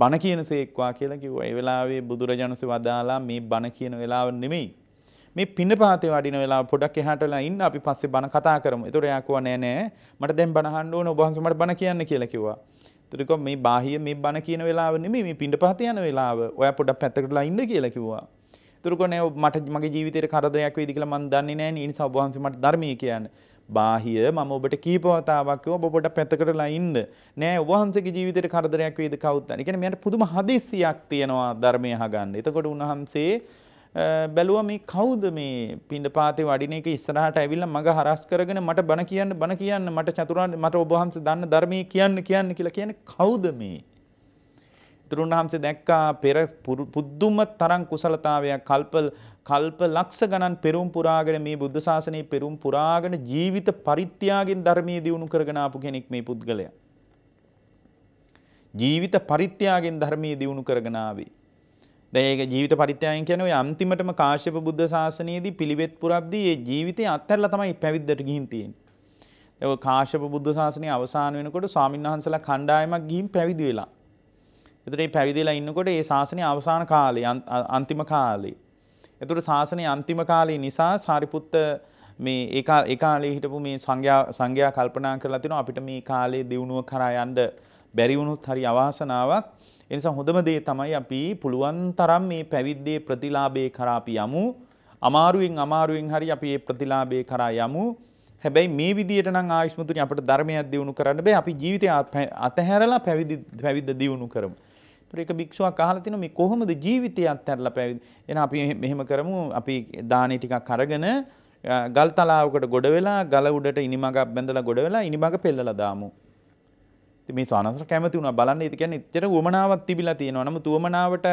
බණ කියනසේක්වා කියලා කිව්වා. ඒ වෙලාවේ බුදුරජාණන්සේ වදාලා මේ බණ කියන වෙලාව නෙමෙයි. මේ පින්නපාතේ වඩින වෙලාව පොඩක් එහාටලා ඉන්න අපි පස්සේ බණ කතා කරමු. ඒතකොට එයා කිව්වා නෑ නෑ මට දැන් බණ අහන්න ඕන ඔබ වහන්සේ මට බණ කියන්න කියලා කිව්වා. එතකොට මේ බාහිය මේ බණ කියන වෙලාව නෙමෙයි මේ පින්නපාත යන වෙලාව. ඔයා පොඩක් පැත්තකටලා ඉන්න කියලා කිව්වා. එතකොට නෑ මට මගේ ජීවිතේට කරදරයක් වෙයිද කියලා මම දන්නේ නෑ. ඒ නිසා ඔබ වහන්සේ මට ධර්මයේ කියන්න. බාහිය මම ඔබට කීපවතාවක් කිව්ව ඔබ පොඩක් පැත්තකට ලා ඉන්න. නෑ ඔබ වහන්සේගේ ජීවිතේට කරදරයක් වේද කවුද? ඒ කියන්නේ මෙයාට පුදුම හදිස්සියක් තියෙනවා ධර්මය අහගන්න. එතකොට උන්වහන්සේ බැලුව මේ කවුද මේ පින්ඩ පාතේ වඩින එක ඉස්සරහට ඇවිල්ලා මග හරස් කරගෙන මට බණ කියන්න බණ කියන්න මට චතුරාර්ය මට ඔබ වහන්සේ දන්න ධර්මයේ කියන්න කියන්න කියලා කියන්නේ කවුද මේ? තුරුන්හන්සේ දැක්කා පෙර පුදුම තරම් කුසලතාවයක් කල්ප කල්ප ලක්ෂ ගණන් පෙරම් පුරාගෙන මේ බුද්ධ ශාසනයේ පෙරම් පුරාගෙන ජීවිත පරිත්‍යාගයෙන් ධර්මයේ දියුණු කරගෙන ආපු කෙනෙක් මේ පුද්ගලයා. ජීවිත පරිත්‍යාගයෙන් ධර්මයේ දියුණු කරගෙන ආවේ. ඒක ජීවිත පරිත්‍යයන් කියන ඔය අන්තිමටම කාශ්‍යප බුද්ධ ශාසනයේදී පිළිවෙත් පුරද්දී ඒ ජීවිතය අත්හැරලා තමයි පැවිද්දට ගිහින් තියෙන්නේ. ඒ කාශ්‍යප බුද්ධ ශාසනය අවසන් වෙනකොට ස්වාමීන් වහන්සේලා කණ්ඩායමක් ගිහින් පැවිදි වෙලා. එතකොට මේ පැවිදිලා ඉන්නකොට ඒ ශාසනය අවසාන කාලේ අන්තිම කාලේ. එතකොට ශාසනය අන්තිම කාලේ නිසා සාරිපුත්ත මේ ඒ කාලේ හිටපු මේ සංඝයා සංඝයා කල්පනා කරලා තිනවා අපිට මේ කාලේ දිනුව කරා යන්න බැරි වුණොත් හරි අවාසනාවක්. එනිසා හොඳම දේ තමයි අපි පුළුවන් තරම් මේ පැවිද්දේ ප්‍රතිලාභේ කරා අපි යමු. අමාරුවෙන් අමාරුවෙන් හරි අපි මේ ප්‍රතිලාභේ කරා යමු. හැබැයි මේ විදිහට නම් ආයුෂ්මතුනි අපිට ධර්මයක් දියුණු කරන්න බෑ. අපි ජීවිතය අතහැරලා පැවිදි පැවිද්ද දියුණු කරමු. ඒක භික්ෂුවක් අහලා තිනු මේ කොහොමද ජීවිතය අත්හැරලා පැවිදි? එහෙනම් අපි මෙහෙම කරමු. අපි දානේ ටිකක් අරගෙන ගල් තලාවකට ගොඩ වෙලා ගල උඩට ඉනිමගක් බැඳලා ගොඩ වෙලා ඉනිමග පෙල්ලලා දාමු. මේ ස්වානසර කැමති වුණා බලන්න ඒ කියන්නේ එච්චර උවමනාවක් තිබිලා තියෙනවා. නමුත් උවමනාවට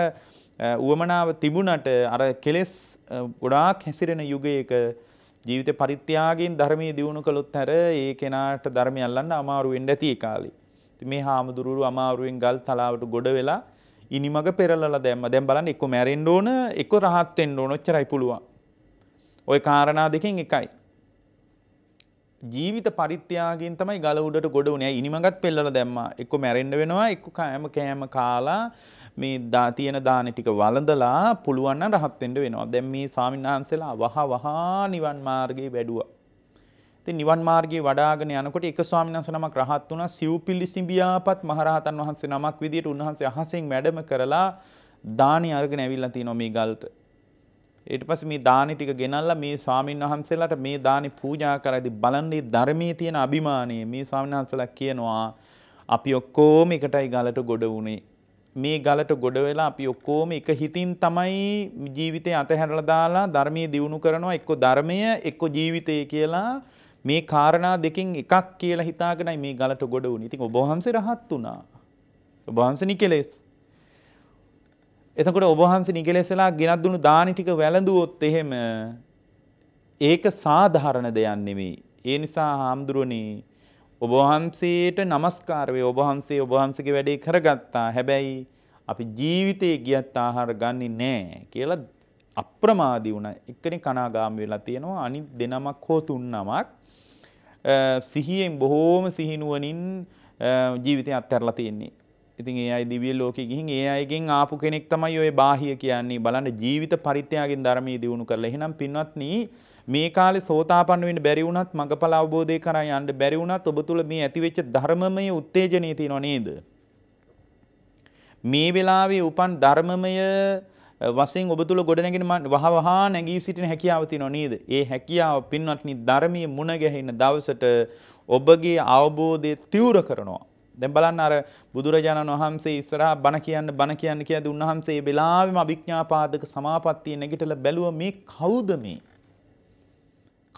උවමනාව තිබුණට අර කෙලෙස් ගොඩාක් හැසිරෙන යුගයක ජීවිත පරිත්‍යාගයෙන් ධර්මයේ දියුණු කළොත් හැර ඒ කෙනාට ධර්මය අල්ලන්න අමාරු වෙන්න ඇති ඒ කාලේ. ඉතින් මේ හාමුදුරුවෝ අමාරුවෙන් ගල් තලාවට ගොඩ වෙලා ඉනිමඟ පෙරලලා දැම්ම. දැන් බලන්න එක්ක මැරෙන්න ඕන, එක්ක රහත් වෙන්න ඕන. ඔච්චරයි පුළුවන්. ওই කාරණා දෙකෙන් එකයි. ජීවිත පරිත්‍යාගෙන් තමයි ගල උඩට ගොඩ උනේ. ඉනිමඟත් පෙල්ලලා දැම්මා. එක්ක මැරෙන්න වෙනවා, එක්ක කෑම කෑම කාලා මේ දා තියෙන දාන ටික වළඳලා පුළුවන් නම් රහත් වෙන්න වෙනවා. දැන් මේ ස්වාමින්වහන්සේලා වහ වහ නිවන් මාර්ගේ වැඩුවා. ඉතින් නිවන් මාර්ගයේ වඩාගෙන යනකොට එක ස්වාමීන් වහන්සේ නමක් රහත් වුණා සිව්පිලිසිඹියාපත් මහරහතන් වහන්සේ නමක් විදියට උන්වහන්සේ අහසෙන් වැඩම කරලා දානි අරගෙන ඇවිල්ලා තිනවා මේ ගල්ට. ඊට පස්සේ මේ දානි ටික ගෙනල්ලා මේ ස්වාමින් වහන්සේලාට මේ දානි පූජා කරද්දී බලන්නේ ධර්මයේ තියෙන අභිමානය මේ ස්වාමීන් වහන්සේලා කියනවා අපි ඔක්කොම එකටයි ගලට ගොඩ වුණේ මේ ගලට ගොඩ වෙලා අපි ඔක්කොම එක හිතින් තමයි ජීවිතය අතහැරලා දාලා ධර්මයේ දියුණු කරනවා එක්ක ධර්මය එක්ක ජීවිතය කියලා මේ කාරණා දෙකෙන් එකක් කියලා හිතාගෙනයි මේ ගලට ගොඩ වුණේ. ඉතින් ඔබ වහන්සේ රහත් වුණා. ඔබ වහන්සේ නිකලෙස්. එතකොට ඔබහන්සේ නිගලෙසලා ගෙනත් දුණු දානි ටික වැළඳුවොත් එහෙම ඒක සාධාරණ දෙයක් නෙමෙයි. ඒ නිසා හාමුදුරනි ඔබ වහන්සේට নমස්කාර වේ. ඔබ වහන්සේ ඔබ වහන්සේගේ වැඩේ කරගත්තා. හැබැයි අපි ජීවිතේ ගියත් ආහාර ගන්නේ නැහැ කියලා අප්‍රමාදී වුණා. එක්කෙනෙක් කනාගාමී වෙලා තියෙනවා. අනිත් දෙනමක් හෝ තුන්නමක් සිහියෙන් බොහෝම සිහිනුවණින් ජීවිතය අත්හැරලා තියෙන්නේ. ඉතින් ඒ අයි දිවිය ලෝක ගිහින් ඒ අයගෙන් ආපු කෙනෙක් තමයි ඔය බාහිය කියන්නේ බලන්න ජීවිත පරිත්‍යාගෙන් ධර්මයේ දියුණු කරලා එහෙනම් පින්වත්නි මේ කාලේ සෝතාපන්න වෙන්න බැරි වුණත් මඟඵල අවබෝධය කරා යන්න බැරි වුණත් ඔබ තුල මේ ඇතිවෙච්ච ධර්මමය උත්තේජනය තියෙනව නේද මේ වෙලාවේ උපන් ධර්මමය වසෙන් ඔබ තුළ ගොඩනැගෙන වහවහා නැගී සිටින හැකියාව තියෙනව නේද? ඒ හැකියාව පින්වත්නි ධර්මයේ මුණ ගැහෙන දවසට ඔබගේ අවබෝධය තීව්‍ර කරනවා. දැන් බලන්න අර බුදුරජාණන් වහන්සේ ඉස්සරහා බණ කියන්න බණ කියන්න කියද්දී උන්වහන්සේ වෙලාවෙම අභිඥාපාදක සමාපත්තිය නැගිටලා බැලුව මේ කවුද මේ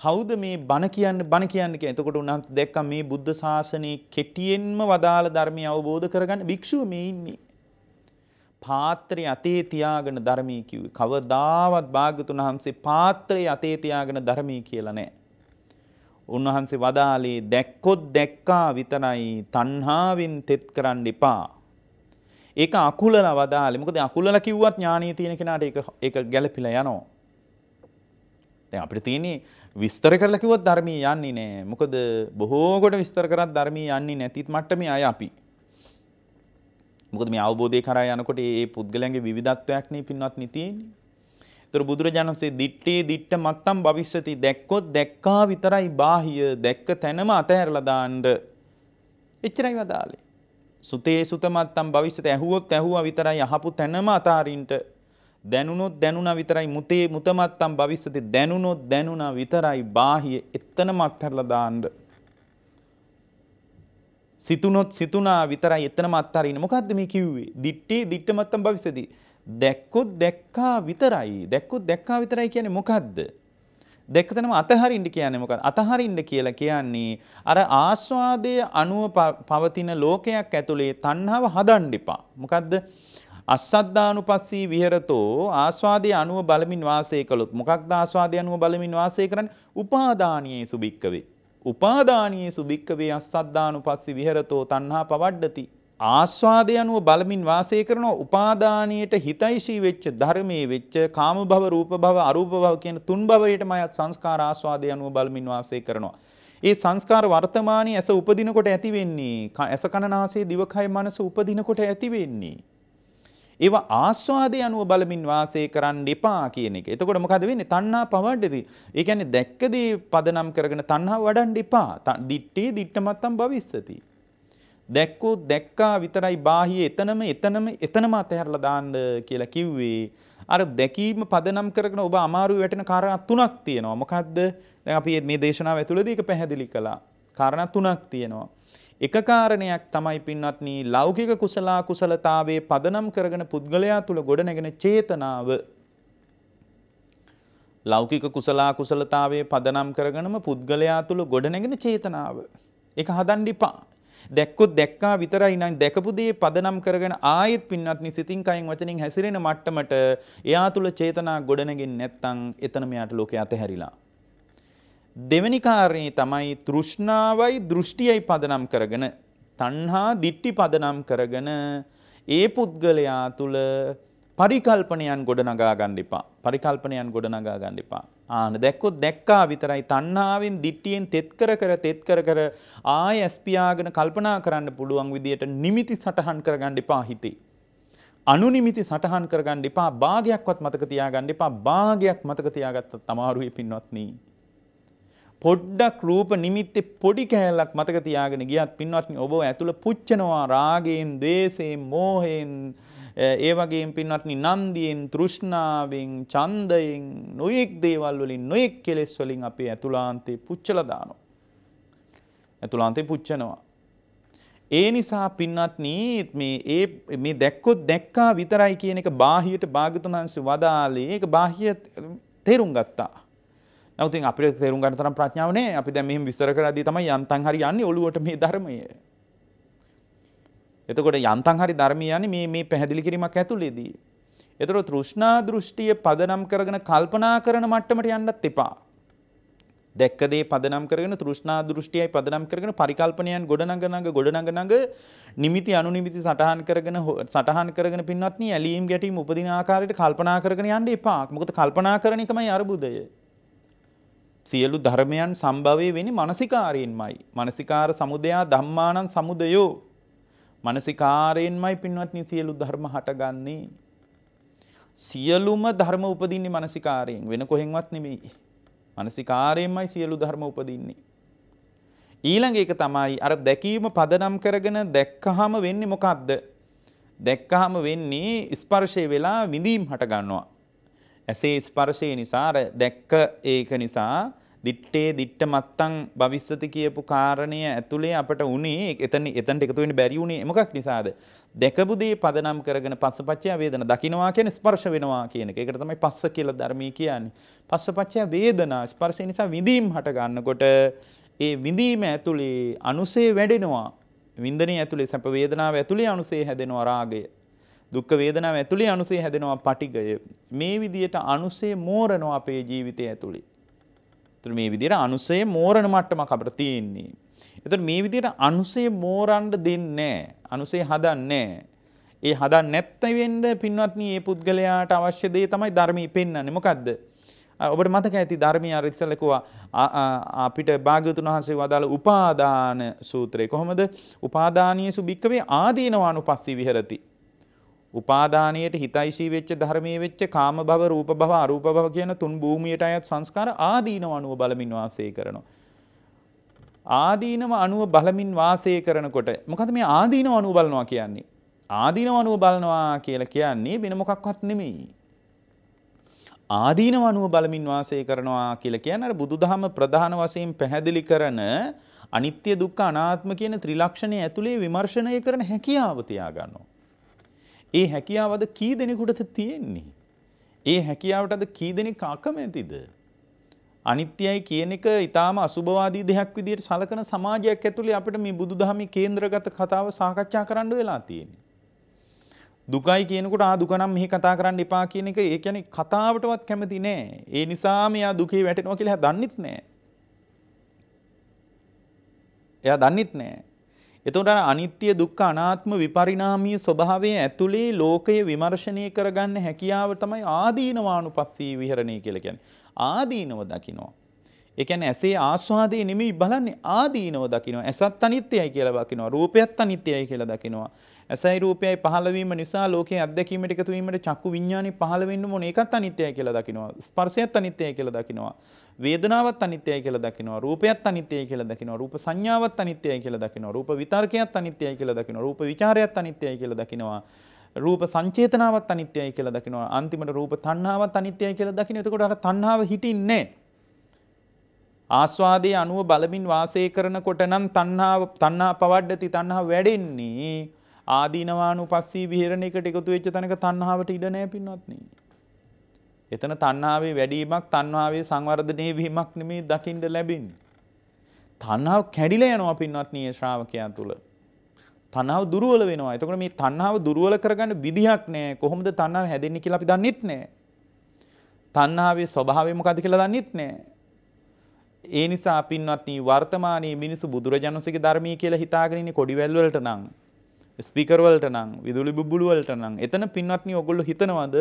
කවුද මේ බණ කියන්න බණ කියන්න කියන. එතකොට උන්වහන්සේ දැක්කා මේ බුද්ධ ශාසනයේ කෙටියෙන්ම වදාළ ධර්මය අවබෝධ කරගන්න භික්ෂුව මේ ඉන්නේ. පාත්‍රය අතේ තියාගෙන ධර්මී කිව්වේ. කවදාවත් භාග්‍යතුන් වහන්සේ පාත්‍රය අතේ තියාගෙන ධර්මී කියලා නැහැ. උන්වහන්සේ වදාළේ දැක්කොත් දැක්කා විතරයි තණ්හාවෙන් තෙත් කරන්න එපා. ඒක අකුලලා වදාළේ. මොකද අකුලලා කිව්වත් ඥානීය තියෙන කෙනාට ඒක ඒක ගැළපිලා යනවා. දැන් අපිට තියෙන්නේ විස්තර කරලා කිව්වොත් ධර්මී යන්නේ නැහැ. මොකද බොහෝ කොට විස්තර කරත් ධර්මී යන්නේ නැතිත් මට්ටමේ අය අපි. මොකද මේ අවබෝධය කරා යනකොට මේ පුද්ගලයන්ගේ විවිධත්වයක්නේ පින්වත් නිතියෙන්නේ. තොර බුදුරජාණන්සේ දිට්ටේ දිට්ට මත්තම් භවිෂ්‍යති දැක්කොත් දැක්කා විතරයි බාහිය දැක්ක තැනම අතහැරලා දාන්න. එච්චරයි වදාලේ. සුතේ සුතමත්තම් භවිෂ්‍යති ඇහුවොත් ඇහුවා විතරයි අහපු තැනම අතාරින්ට. දැනුනොත් දැනුණා විතරයි මුතේ මුතමත්තම් භවිෂ්‍යති දැනුනොත් දැනුණා විතරයි බාහිය එතනම අතහැරලා දාන්න. සිතුනොත් සිතුනා විතරයි එතනම අත්හරින්න. මොකද්ද මේ කිව්වේ? දිට්ටේ දිට්ට මත්තම් භවිෂ්‍යති දැක්කොත් දැක්කා විතරයි දැක්කොත් දැක්කා විතරයි කියන්නේ මොකද්ද? දෙකතනම අතහරින්න කියන්නේ මොකක්ද? අතහරින්න කියලා කියන්නේ අර ආස්වාදයේ අණුව පවතින ලෝකයක් ඇතුලේ තණ්හාව හදන්න එපා. මොකද්ද? අස්සද්ධානුපස්සී විහෙරතෝ ආස්වාදයේ අණුව බලමින් වාසය කළොත් මොකක්ද ආස්වාදයේ අණුව බලමින් වාසය කරන්නේ? උපාදානියේ සුබික්කවේ. උපාදානියේ සුබික්කවේ අස්සද්ධානුපස්සී විහෙරතෝ තණ්හා පවඩ්ඩති. ආස්වාදය අනුව බලමින් වාසය කරන උපාදානයට හිතයිශී වෙච්ච ධර්මයේ වෙච්ච කාම භව රූප භව අරූප භව කියන තුන් භවයටම අයත් සංස්කාර ආස්වාදය අනුව බලමින් වාසය කරනවා. ඒ සංස්කාර වර්තමානයේ ඇස උපදිනකොට ඇති වෙන්නේ ඇස කන නාසය දිවකය මනස උපදිනකොට ඇති වෙන්නේ. ඒවා ආස්වාදය අනුව බලමින් වාසය කරන්න එපා කියන එක. එතකොට මොකද වෙන්නේ? තණ්හා පවඩදී. ඒ කියන්නේ දැක්කදී පදනම් කරගෙන තණ්හා වඩන්න එපා. දිත්තේ දිත්තමත් タン භවිස්සති. දැක්කෝ දැක්කා විතරයි බාහිය එතනම එතනම එතනම අතහැරලා දාන්න කියලා කිව්වේ. අර දැකීම පදනම් කරගෙන ඔබ අමාරුවේ වැටෙන කාරණා තුනක් තියෙනවා. මොකද්ද? දැන් අපි මේ දේශනාව ඇතුළතදී ඒක පැහැදිලි කළා. කාරණා තුනක් තියෙනවා. එක කාරණයක් තමයි පින්වත්නි ලෞකික කුසලා කුසලතාවේ පදනම් කරගෙන පුද්ගලයා තුළ ගොඩනැගෙන චේතනාව ලෞකික කුසලා කුසලතාවේ පදනම් කරගෙනම පුද්ගලයා තුළ ගොඩනැගෙන චේතනාව. ඒක හදන්න එපා. දැක්කොත් දැක්කා විතරයි නම් දැකපු දේ පදනම් කරගෙන ආයෙත් පින්වත්නි සිතින් කයින් වචනින් හැසිරෙන මට්ටමට එයා තුල චේතනා ගොඩනගින් නැත්තම් එතන මෙයාට ලෝකේ අතහැරිලා. දෙවැනි කාරණේ තමයි තෘෂ්ණාවයි දෘෂ්ටියයි පදනම් කරගෙන තණ්හා දිට්ටි පදනම් කරගෙන ඒ පුද්ගලයා තුල පරිකල්පනයන් ගොඩනගා ගන්න එපා. පරිකල්පනයන් ගොඩනගා ගන්න එපා. ආන දැක්කොත් දැක්කා විතරයි තණ්හාවෙන් දිට්ටියෙන් තෙත් කර කර තෙත් කර කර ආය ඇස්පියාගෙන කල්පනා කරන්න පුළුවන් විදියට නිමිති සටහන් කරගන්න එපා හිතේ. අනුනිමිති සටහන් කරගන්න එපා භාගයක්වත් මතක තියාගන්න එපා භාගයක් මතක තියාගත්තත් තමාරුයි පින්වත්නි. පොඩ්ඩක් රූප නිමිත්තේ පොඩි කෑල්ලක් මතක තියාගෙන ගියත් පින්වත්නි ඔබව ඇතුළ පුච්චනවා රාගයෙන්, ද්වේෂයෙන්, මෝහයෙන් Eh, ඒ වගේම පින්වත්නි නන්දියෙන් තෘෂ්ණාවෙන් ඡන්දයෙන් නොයෙක් දේවල් වලින් නොයෙක් කෙලෙස් වලින් අපේ ඇතුළාන්තේ පුච්චලා දානවා. ඇතුළාන්තේ පුච්චනවා. ඒ නිසා පින්වත්නි මේ ඒ මේ දැක්කොත් දැක්කා විතරයි කියන එක බාහියට භාගතුන් වහන්සේ වදාළේ ඒක බාහිය තේරුම් ගත්තා. නමුත් ඉතින් අපිට තේරුම් ගන්න තරම් ප්‍රඥාව නැහැ. අපි දැන් මෙහෙම විස්තර කරද්දී තමයි යන්තම් හරි යන්නේ ඔළුවට මේ ධර්මයේ. එතකොට යන්තම් හරි ධර්මය යන්නේ මේ මේ පැහැදිලි කිරීමක් ඇතුළේදී. එතකොට තෘෂ්ණා දෘෂ්ටිය පදනම් කරගෙන කල්පනා කරන මට්ටමට යන්නත් එපා. දැක්ක දේ පදනම් කරගෙන තෘෂ්ණා දෘෂ්ටියයි පදනම් කරගෙන පරිකල්පනයන් ගොඩනඟනඟ ගොඩනඟනඟ නිමිති අනුනිමිති සටහන් කරගෙන සටහන් කරගෙන පින්වත්නි ඇලීම් ගැටීම් උපදින ආකාරයට කල්පනා කරගෙන යන්න එපා. මොකද කල්පනා කරන එකමයි අරුබුදය. සියලු ධර්මයන් සම්භවයේ වෙන්නේ මානසිකාරයෙන්මයි. මානසිකාර සමුදයා ධම්මානං සමුදයෝ මනසිකාරයෙන්මයි පින්වත්නි සියලු ධර්ම හටගන්නේ. සියලුම ධර්ම උපදින්නේ මනසිකාරයෙන් වෙන කොහෙන්වත් නෙමෙයි. මනසිකාරයෙන්මයි සියලු ධර්ම උපදින්නේ. ඊළඟ එක තමයි අර දැකීම පදනම් කරගෙන දැක්කහම වෙන්නේ මොකද්ද? දැක්කහම වෙන්නේ ස්පර්ශය වෙලා විඳීම් හට ගන්නවා. ඇසේ ස්පර්ශය නිසා දැක්ක ඒක නිසා දිට්ටේ දිට්ට මත්තං භවිස්සති කියපු කාරණය ඇතුළේ අපට උනේ එතන එතන්ට එකතු වෙන්න බැරි උනේ මොකක් නිසාද දැකපු දේ පදනම් කරගෙන පස්සපච්චය වේදන දකින්නවා කියන්නේ ස්පර්ශ වෙනවා කියන එක. ඒකට තමයි පස්ස කියලා ධර්මී කියන්නේ. පස්සපච්චය වේදනා ස්පර්ශය නිසා විඳීම් හට ගන්නකොට ඒ විඳීම ඇතුළේ අනුසේ වැඩෙනවා. වින්දනයේ ඇතුළේ සැප වේදනාව ඇතුළේ අනුසේ හැදෙනවා රාගය. දුක් වේදනාව ඇතුළේ අනුසේ හැදෙනවා පටිගය. මේ විදියට අනුසේ මෝරනවා අපේ ජීවිතය ඇතුළේ. එතට මේ විදිර අනුසේ මෝරණ මට්ටමක් අපට තියෙන්නේ. එතට මේ විදියට අනුසේ මෝරන්ඩ දෙන්නේ අනුසේ හදන්නේ. ඒ හදා නැත්තවෙන්ඩ පින්වත්න ඒ පුද්ගලයාට අවශ්‍ය දේ තමයි ධර්මී පෙන්න්න මොකක්ද. ඔබට මතක ඇති ධර්මය අරිස්සලකවා අපිට භාග්‍යතුන් වහන්සේ වදාළ උපාදාන සූත්‍රය කොහොමද උපාදානය සුභික්කවේ ආදීනවානු පස්සී විහරති. උපාදානයට හිතයිසී වෙච්ච ධර්මයේ වෙච්ච කාම භව රූප භව අරූප භව කියන තුන් භූමියට අයත් සංස්කාර ආදීනව අනුව බලමින් වාසය කරනවා. ආදීනව අනුව බලමින් වාසය කරනකොට මොකද මේ ආදීනව අනුව බලනවා කියන්නේ? ආදීනව අනුව බලනවා කියලා කියන්නේ වෙන මොකක්වත් නෙමෙයි. ආදීනව අනුව බලමින් වාසය කරනවා කියලා කියන්නේ අර බුදුදහම ප්‍රධාන වශයෙන් පැහැදිලි කරන අනිත්‍ය දුක්ඛ අනාත්ම කියන ත්‍රිලක්ෂණය ඇතුලේ විමර්ශනය කරන හැකියාව තියාගන්නවා. ඒ හැකියාවද කී දෙනෙකුටද තියෙන්නේ. ඒ හැකියාවටද කී දෙනෙක් අකමැතිද. අනිත්‍යයි කියන එක ඉතාම අසුභවාදී දෙයක් විදියට සලකන සමාජයක් ඇතුළේ අපිට මේ බුදු දහමි කේන්ද්‍රගත කතාව සාකච්ඡා කරන්න වෙලා තියෙන්නේ. දුකයි කියනකට ආදුකනම් මෙහි කතා කරන්න එපා කියන එක ඒ කියන්නේ කතාවටවත් කැමති නෑ. ඒ නිසා මෙයා දුකේ වැටෙනවා කියලා දන්නෙත් නෑ. එයා දන්නෙත් නෑ. එතකොට අනිත්‍ය දුක්ඛ අනාත්ම විපරිණාමීය ස්වභාවය ඇතුලේ ලෝකය විමර්ශනය කරගන්න හැකියාව තමයි ආදීනවානුපස්සී විහරණය කියලා කියන්නේ. ආදීනව දකිනවා. ඒ කියන්නේ ඇසේ ආස්වාදේ නෙමෙයි බලන්නේ ආදීනව දකිනවා. ඇසත් අනිත්‍යයි කියලා දකිනවා. රූපයත් අනිත්‍යයි කියලා දකිනවා. ඇසයි රූපයයි පහළවීම නිසා ලෝකයේ අත්දැකීමට එකතු වීමට චක්කු විඥානේ පහළ වෙන්න ඕනේ. ඒකත් අනිත්‍යයි කියලා දකිනවා. ස්පර්ශයත් අනිත්‍යයි කියලා දකිනවා. වේදනාවත් අනිත්‍යයි කියලා දකිනවා. රූපයත් අනිත්‍යයි කියලා දකිනවා. රූප සංඥාවත් අනිත්‍යයි කියලා දකිනවා. රූප විතර්කයත් අනිත්‍යයි කියලා දකිනවා. රූප විචාරයත් අනිත්‍යයි කියලා දකිනවා. රූප සංචේතනාවත් අනිත්‍යයි කියලා දකිනවා. අන්තිමට රූප තණ්හාවත් අනිත්‍යයි කියලා දකිනවා. එතකොට අර තණ්හාව හිටින්නේ ආස්වාදයේ අනුව බලමින් වාසය කරනකොට නම් තණ්හාව තණ්හා පවඩ්ඩති තණ්හා වැඩෙන්නේ ආදීනවානුපස්සී විහෙරණයකට එකතු වෙච්ච තැනක තණ්හාවට ඉඩ නැහැ පින්වත්නි. එතන තණ්හාවේ වැඩිවීමක් තණ්හාවේ සංවර්ධනයේ වීමක් නෙමේ දකින්න ලැබෙන්නේ. තණ්හාව කැඩිලා යනවා පින්වත්නි ඒ ශ්‍රාවකයා තුල. තණ්හාව දුර්වල වෙනවා. එතකොට මේ තණ්හාව දුර්වල කරගන්න විදිහක් නැහැ. කොහොමද තණ්හාව හැදෙන්නේ කියලා අපි දන්නෙත් නැහැ. තණ්හාවේ ස්වභාවය මොකද්ද කියලා දන්නෙත් නැහැ. ඒ නිසා පින්වත්නි වර්තමානයේ මිනිසු බුදුරජාණන්සේගේ ධර්මයේ කියලා හිතාගෙන ඉන්නේ කොඩිවැල් වලට නම් ස්පිකරවලට නං විදුලි බුබුලුවලට නං එතන පින්වත්නි ඔගොල්ලො හිතනවද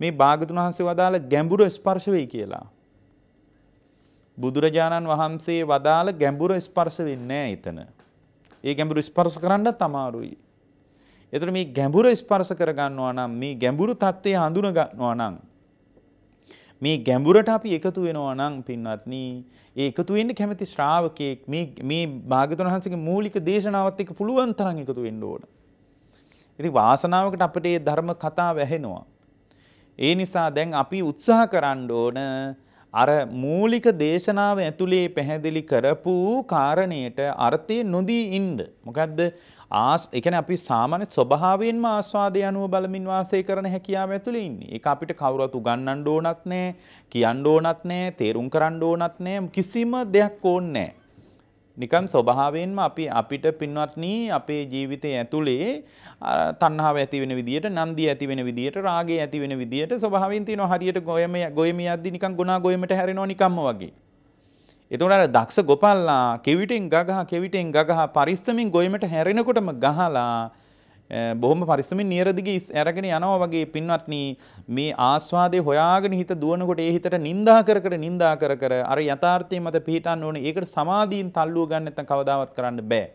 මේ භාගතුන් වහන්සේ වදාළ ගැඹුරු ස්පර්ශවෙයි කියලා. බුදුරජාණන් වහන්සේ වදාළ ගැඹුරු ස්පර්ශ වෙන්නේ එතන. ඒ ගැඹුරු ස්පර්ශ කරන්න තමාරුයි. එතට මේ ගැඹුර ස්පර්ශ කරගන්නවා නම් මේ ගැඹුරු තත්ත්වය හඳුනගන්නවා නම් මේ ගැඹුරට අපි එකතු වෙනවා නම් පින්වත්නි ඒ එකතු වෙන්න කැමති ශ්‍රාවකෙක් මේ මේ භාග්‍යතුන් වහන්සේගේ මූලික දේශනාවත් එක්ක පුළුවන් තරම් එකතු වෙන්න ඕන. ඉතින් වාසනාවකට අපිට මේ ධර්ම කතා වැහෙනවා. ඒ නිසා දැන් අපි උත්සාහ කරන්න ඕන අර මූලික දේශනාව ඇතුලේ පැහැදිලි කරපු කාරණයට අර්ථය නොදී ඉන්න. මොකද්ද ආස් එකන අපි සාමාන්‍ය ස්වභාවයෙන්ම ආස්වාදය අනුව බලමින් වාසය කරන හැකියාව ඇතුළේ ඉන්නේ. ඒක අපිට කවුරුත් උගන්වන්න ඕනත් නැහැ, කියන්න ඕනත් නැහැ, තේරුම් කරන්න ඕනත් නැහැ, කිසිම දෙයක් ඕනේ නැහැ. නිකන් ස්වභාවයෙන්ම අපි අපිට පින්වත්නි අපේ ජීවිතය ඇතුලේ තණ්හාව ඇති වෙන විදියට නන්දිය ඇති වෙන විදියට රාගය ඇති වෙන විදියට ස්වභාවයෙන් තියෙනවා හරියට ගොයම ගොයම යද්දි නිකන් ගුණා ගොයමට හැරෙනවා නිකම්ම වගේ එතකොට දක්ෂ ගොපල්ලා කෙවිටෙන් ගගහ කෙවිටෙන් ගගහ පරිස්සමින් ගොයමට හැරෙනකොටම ගහලා බොහොම පරිස්සමින් නියරදිගේ ඇරගෙන යනවා වගේ පින්වත්නි මේ ආස්වාදේ හොයාගෙන හිත දුවනකොට ඒ හිතට නිඳා කර කර නිඳා කර කර අර යථාර්ථයේ මත පිහිටන්න ඕනේ. ඒකට සමාධියෙන් තල්ලුව ගන්න නැත්නම් කවදාවත් කරන්න බෑ.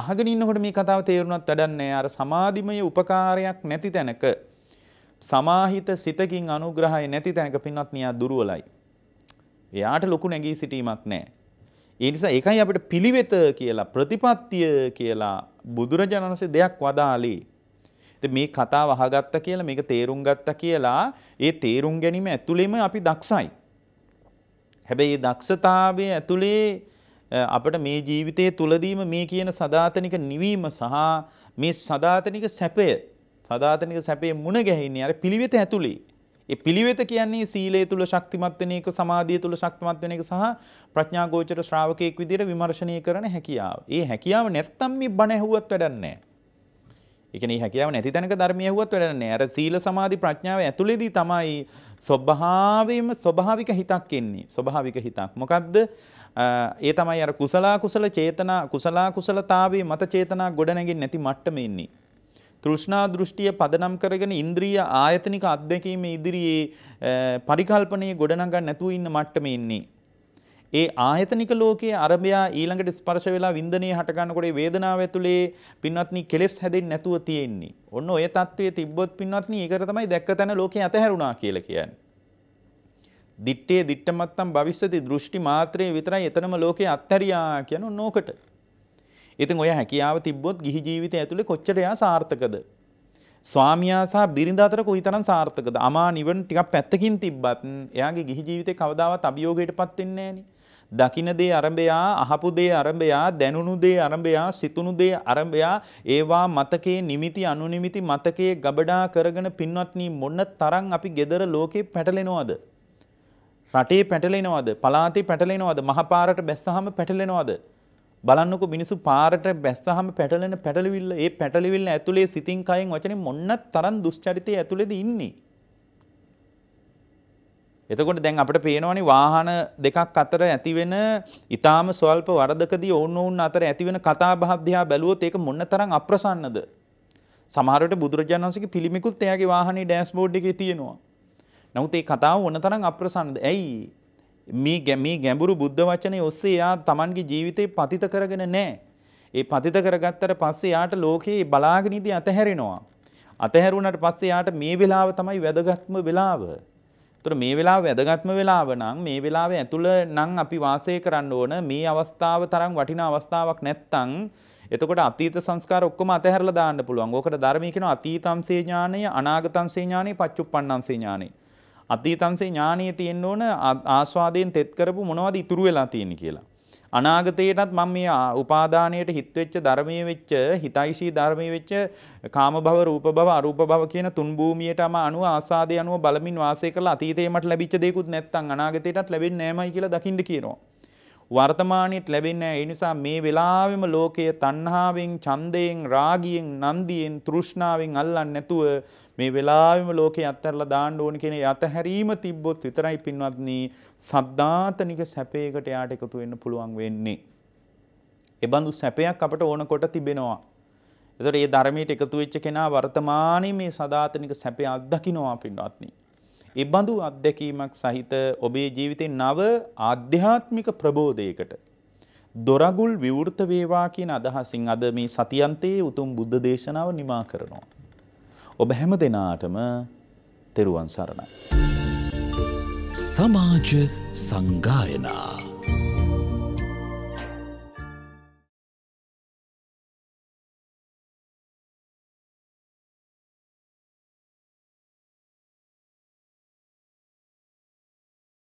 අහගෙන ඉන්නකොට මේ කතාව තේරුණත් වැඩක් නෑ. අර සමාධිමය උපකාරයක් නැති තැනක සමාහිත සිතකින් අනුග්‍රහය නැති තැනක පින්වත්නි ආ දුර්වලයි. එයාට ලොකු නැගී සිටීමක් නෑ. ඒ නිසා ඒකයි අපිට පිළිවෙත කියලා ප්‍රතිපත්තිය කියලා බුදුරජාණන් වහන්සේ දෙයක් වදාළේ. ඉතින් මේ කතාව අහගත්ත කියලා මේක තේරුම් ගත්ත කියලා ඒ තේරුම් ගැනීම ඇතුළෙම අපි දක්ෂයි. හැබැයි දක්ෂතාවය ඇතුළේ අපට මේ ජීවිතයේ තුලදීම මේ කියන සදාතනික නිවීම සහ මේ සදාතනික සැපය සදාතනික සැපේ මුණ ගැහින්නේ අර පිළිවෙත ඇතුළේ. ඒ පිළිවෙත කියන්නේ සීලය තුල ශක්තිමත් වෙන එක සමාධිය තුල ශක්තිමත් වෙන එක සහ ප්‍රඥා ගෝචර ශ්‍රාවකයෙක් විදිහට විමර්ශනය කරන හැකියාව. ඒ හැකියාව නැත්තම් මේ බණ ඇහුවත් වැඩක් නැහැ. ඒ කියන්නේ හැකියාව නැති තැනක ධර්මය ඇහුවත් වැඩක් නැහැ. අර සීල සමාධි ප්‍රඥාව ඇතුළේදී තමයි ස්වභාවයෙන්ම ස්වභාවික හිතක් එන්නේ. ස්වභාවික හිතක්. මොකද්ද? ඒ තමයි අර කුසලා කුසල චේතනා කුසලා කුසලතාවේ මත චේතනා ගොඩනැගින් නැති මට්ටමේ ඉන්නේ. තෘෂ්ණා දෘෂ්ටිය පදනම් කරගෙන ඉන්ද්‍රිය ආයතනික අත්දැකීම ඉදිරියේ පරිකල්පනයේ ගොඩනගන්න නැතුව ඉන්න මට්ටමේ ඉන්නේ. ඒ ආයතනික ලෝකයේ අරබයා ඊළඟට ස්පර්ශ වෙලා වින්දනයේ හට ගන්නකොට ඒ වේදනාව ඇතුලේ පින්වත්නි කෙලෙස් හැදෙන්නේ නැතුව තියෙන්නේ. ඔන්න ඔය தત્ත්වයේ තිබ්බොත් පින්වත්නි ඒකට තමයි දැක්ක තැන ලෝකේ අතහැරුණා කියලා කියන්නේ. දිත්තේ දිට්ටමත්තම් භවිෂ්‍යති දෘෂ්ටි මාත්‍රේ විතරයි එතනම ලෝකේ අත්හැරියා කියන ඕනෝකට. ඉතින් ඔය හැකියාව තිබ්බොත් ගිහි ජීවිතය ඇතුලේ කොච්චර එයා සාර්ථකද? ස්වාමියා සහ බිරිඳ අතර කොයිතරම් සාර්ථකද? අමා නිවන ටිකක් පැත්තකින් තිබ්බත් එයාගේ ගිහි ජීවිතේ කවදාවත් අභියෝගයටපත් වෙන්නේ නැහනේ. දකින දේ අරඹයා අහපු දේ අරඹයා දැනුණු දේ අරඹයා සිතුණු දේ අරඹයා ඒවා මතකයේ නිමිති අනුනිමිති මතකයේ ගබඩා කරගෙන පින්වත්නි මොන තරම් අපි gedara ලෝකේ පැටලෙනවද රටේ පැටලෙනවද පලාතේ පැටලෙනවද මහපාරට බැස්සහම පැටලෙනවද බලන්නක මිනිසු පාරට බැස්සහම පැටලෙන පැටලිවිල්ල ඒ පැටලිවිල්ල ඇතුළේ සිතින් කයින් වචනේ මොන්න තරම් දුෂ්චරිතය ඇතුළේද ඉන්නේ. එතකොට දැන් අපිට පේනවනේ වාහන දෙකක් අතර ඇතිවෙන ඊටාම ස්වල්ප වරදකදී ඕන ඕන අතර ඇතිවෙන කතාබහ දිහා බැලුවොත් ඒක මොන්න තරම් අප්‍රසන්නද? සමහර විට බුදුරජාණන් වහන්සේගේ පිළිමිකුත් එයාගේ වාහනේ ඩෑෂ්බෝඩ් එකේ තියෙනවා. නමුත් ඒ කතාව ඕන තරම් අප්‍රසන්නද? ඇයි? මේ ගැමී ගැඹුරු බුද්ධ වචනය ඔස්සේ යා තමන්ගේ ජීවිතේ පතිත කරගෙන නෑ. ඒ පතිත කරගත්තට පස්සේ යාට ලෝකයේ බලාගෙනදී අතහැරෙනවා. අතහැරුණට පස්සේ යාට මේ වෙලාව තමයි වැදගත්ම වෙලාව. තොර මේ වෙලා වැදගත්ම වෙලාව නම් මේ වෙලාව ඇතුළ නං අපි වාසය කරන්න ඕන මේ අවස්ථාව තරම් වටින අවස්ථාවක් නැත්තං එතකොට අතීත සංස්කාර ඔක්කොම අතහැරලා දාන්න පුළුවන්. ඕකට ධර්මයේ කියන අතීතං සේඥානය, අනාගතං සේඥානය, පච්චුප්පන්නං සේඥානය. අතීතන්සේ ඥානය තියෙන්න ඕන ආස්වාදයෙන් තෙත් කරපු මොනවද ඉතුරු වෙලා තියෙන කියලා. අනාගතයටත් මම මේ උපාදානයට හිත්වෙච්ච ධර්මයේ වෙච්ච හිතයිශී ධර්මයේ වෙච්ච කාම භව රූප භව අරූප භව කියන තුන් භූමියටම අනුව ආසාදේ අනුව බලමින් වාසය කරලා අතීතේ මට ලැබිච්ච දේකුත් නැත්නම් අනාගතයටත් ලැබෙන්නේ නැමයි කියලා දකින්න කියනවා. වර්තමානයේත් ලැබෙන්නේ නැහැ. ඒ නිසා මේ වෙලාවෙම ලෝකය තණ්හාවෙන්, ඡන්දයෙන්, රාගියෙන්, නන්දියෙන්, තෘෂ්ණාවෙන් අල්ලන්නේ නැතුව මේ වෙලාවෙම ලෝකේ අත්හැරලා දාන්න ඕන කියන යතහැරීම තිබ්බොත් විතරයි පින්වත්නි සද්ධාතනික සැපයකට යාට එකතු වෙන්න පුළුවන් වෙන්නේ. එබඳු සැපයක් අපට ඕනකොට තිබෙනවා. එතකොට මේ ධර්මයට එකතු වෙච්ච කෙනා වර්තමානයේ මේ සදාතනික සැපය අත්දකින්නවා පින්වත්නි. ඉබඳු අත්දැකීමක් සහිත ඔබේ ජීවිතේ නව ආධ්‍යාත්මික ප්‍රබෝධයකට දොරගුල් විවෘත වේවා කියන අදහසින් අද මේ සතියන්තයේ උතුම් බුද්ධ දේශනාව නිමා කරනවා. ඔබ හැම දෙනාටම තෙරුවන් සරණයි. සමාජ සංගායනා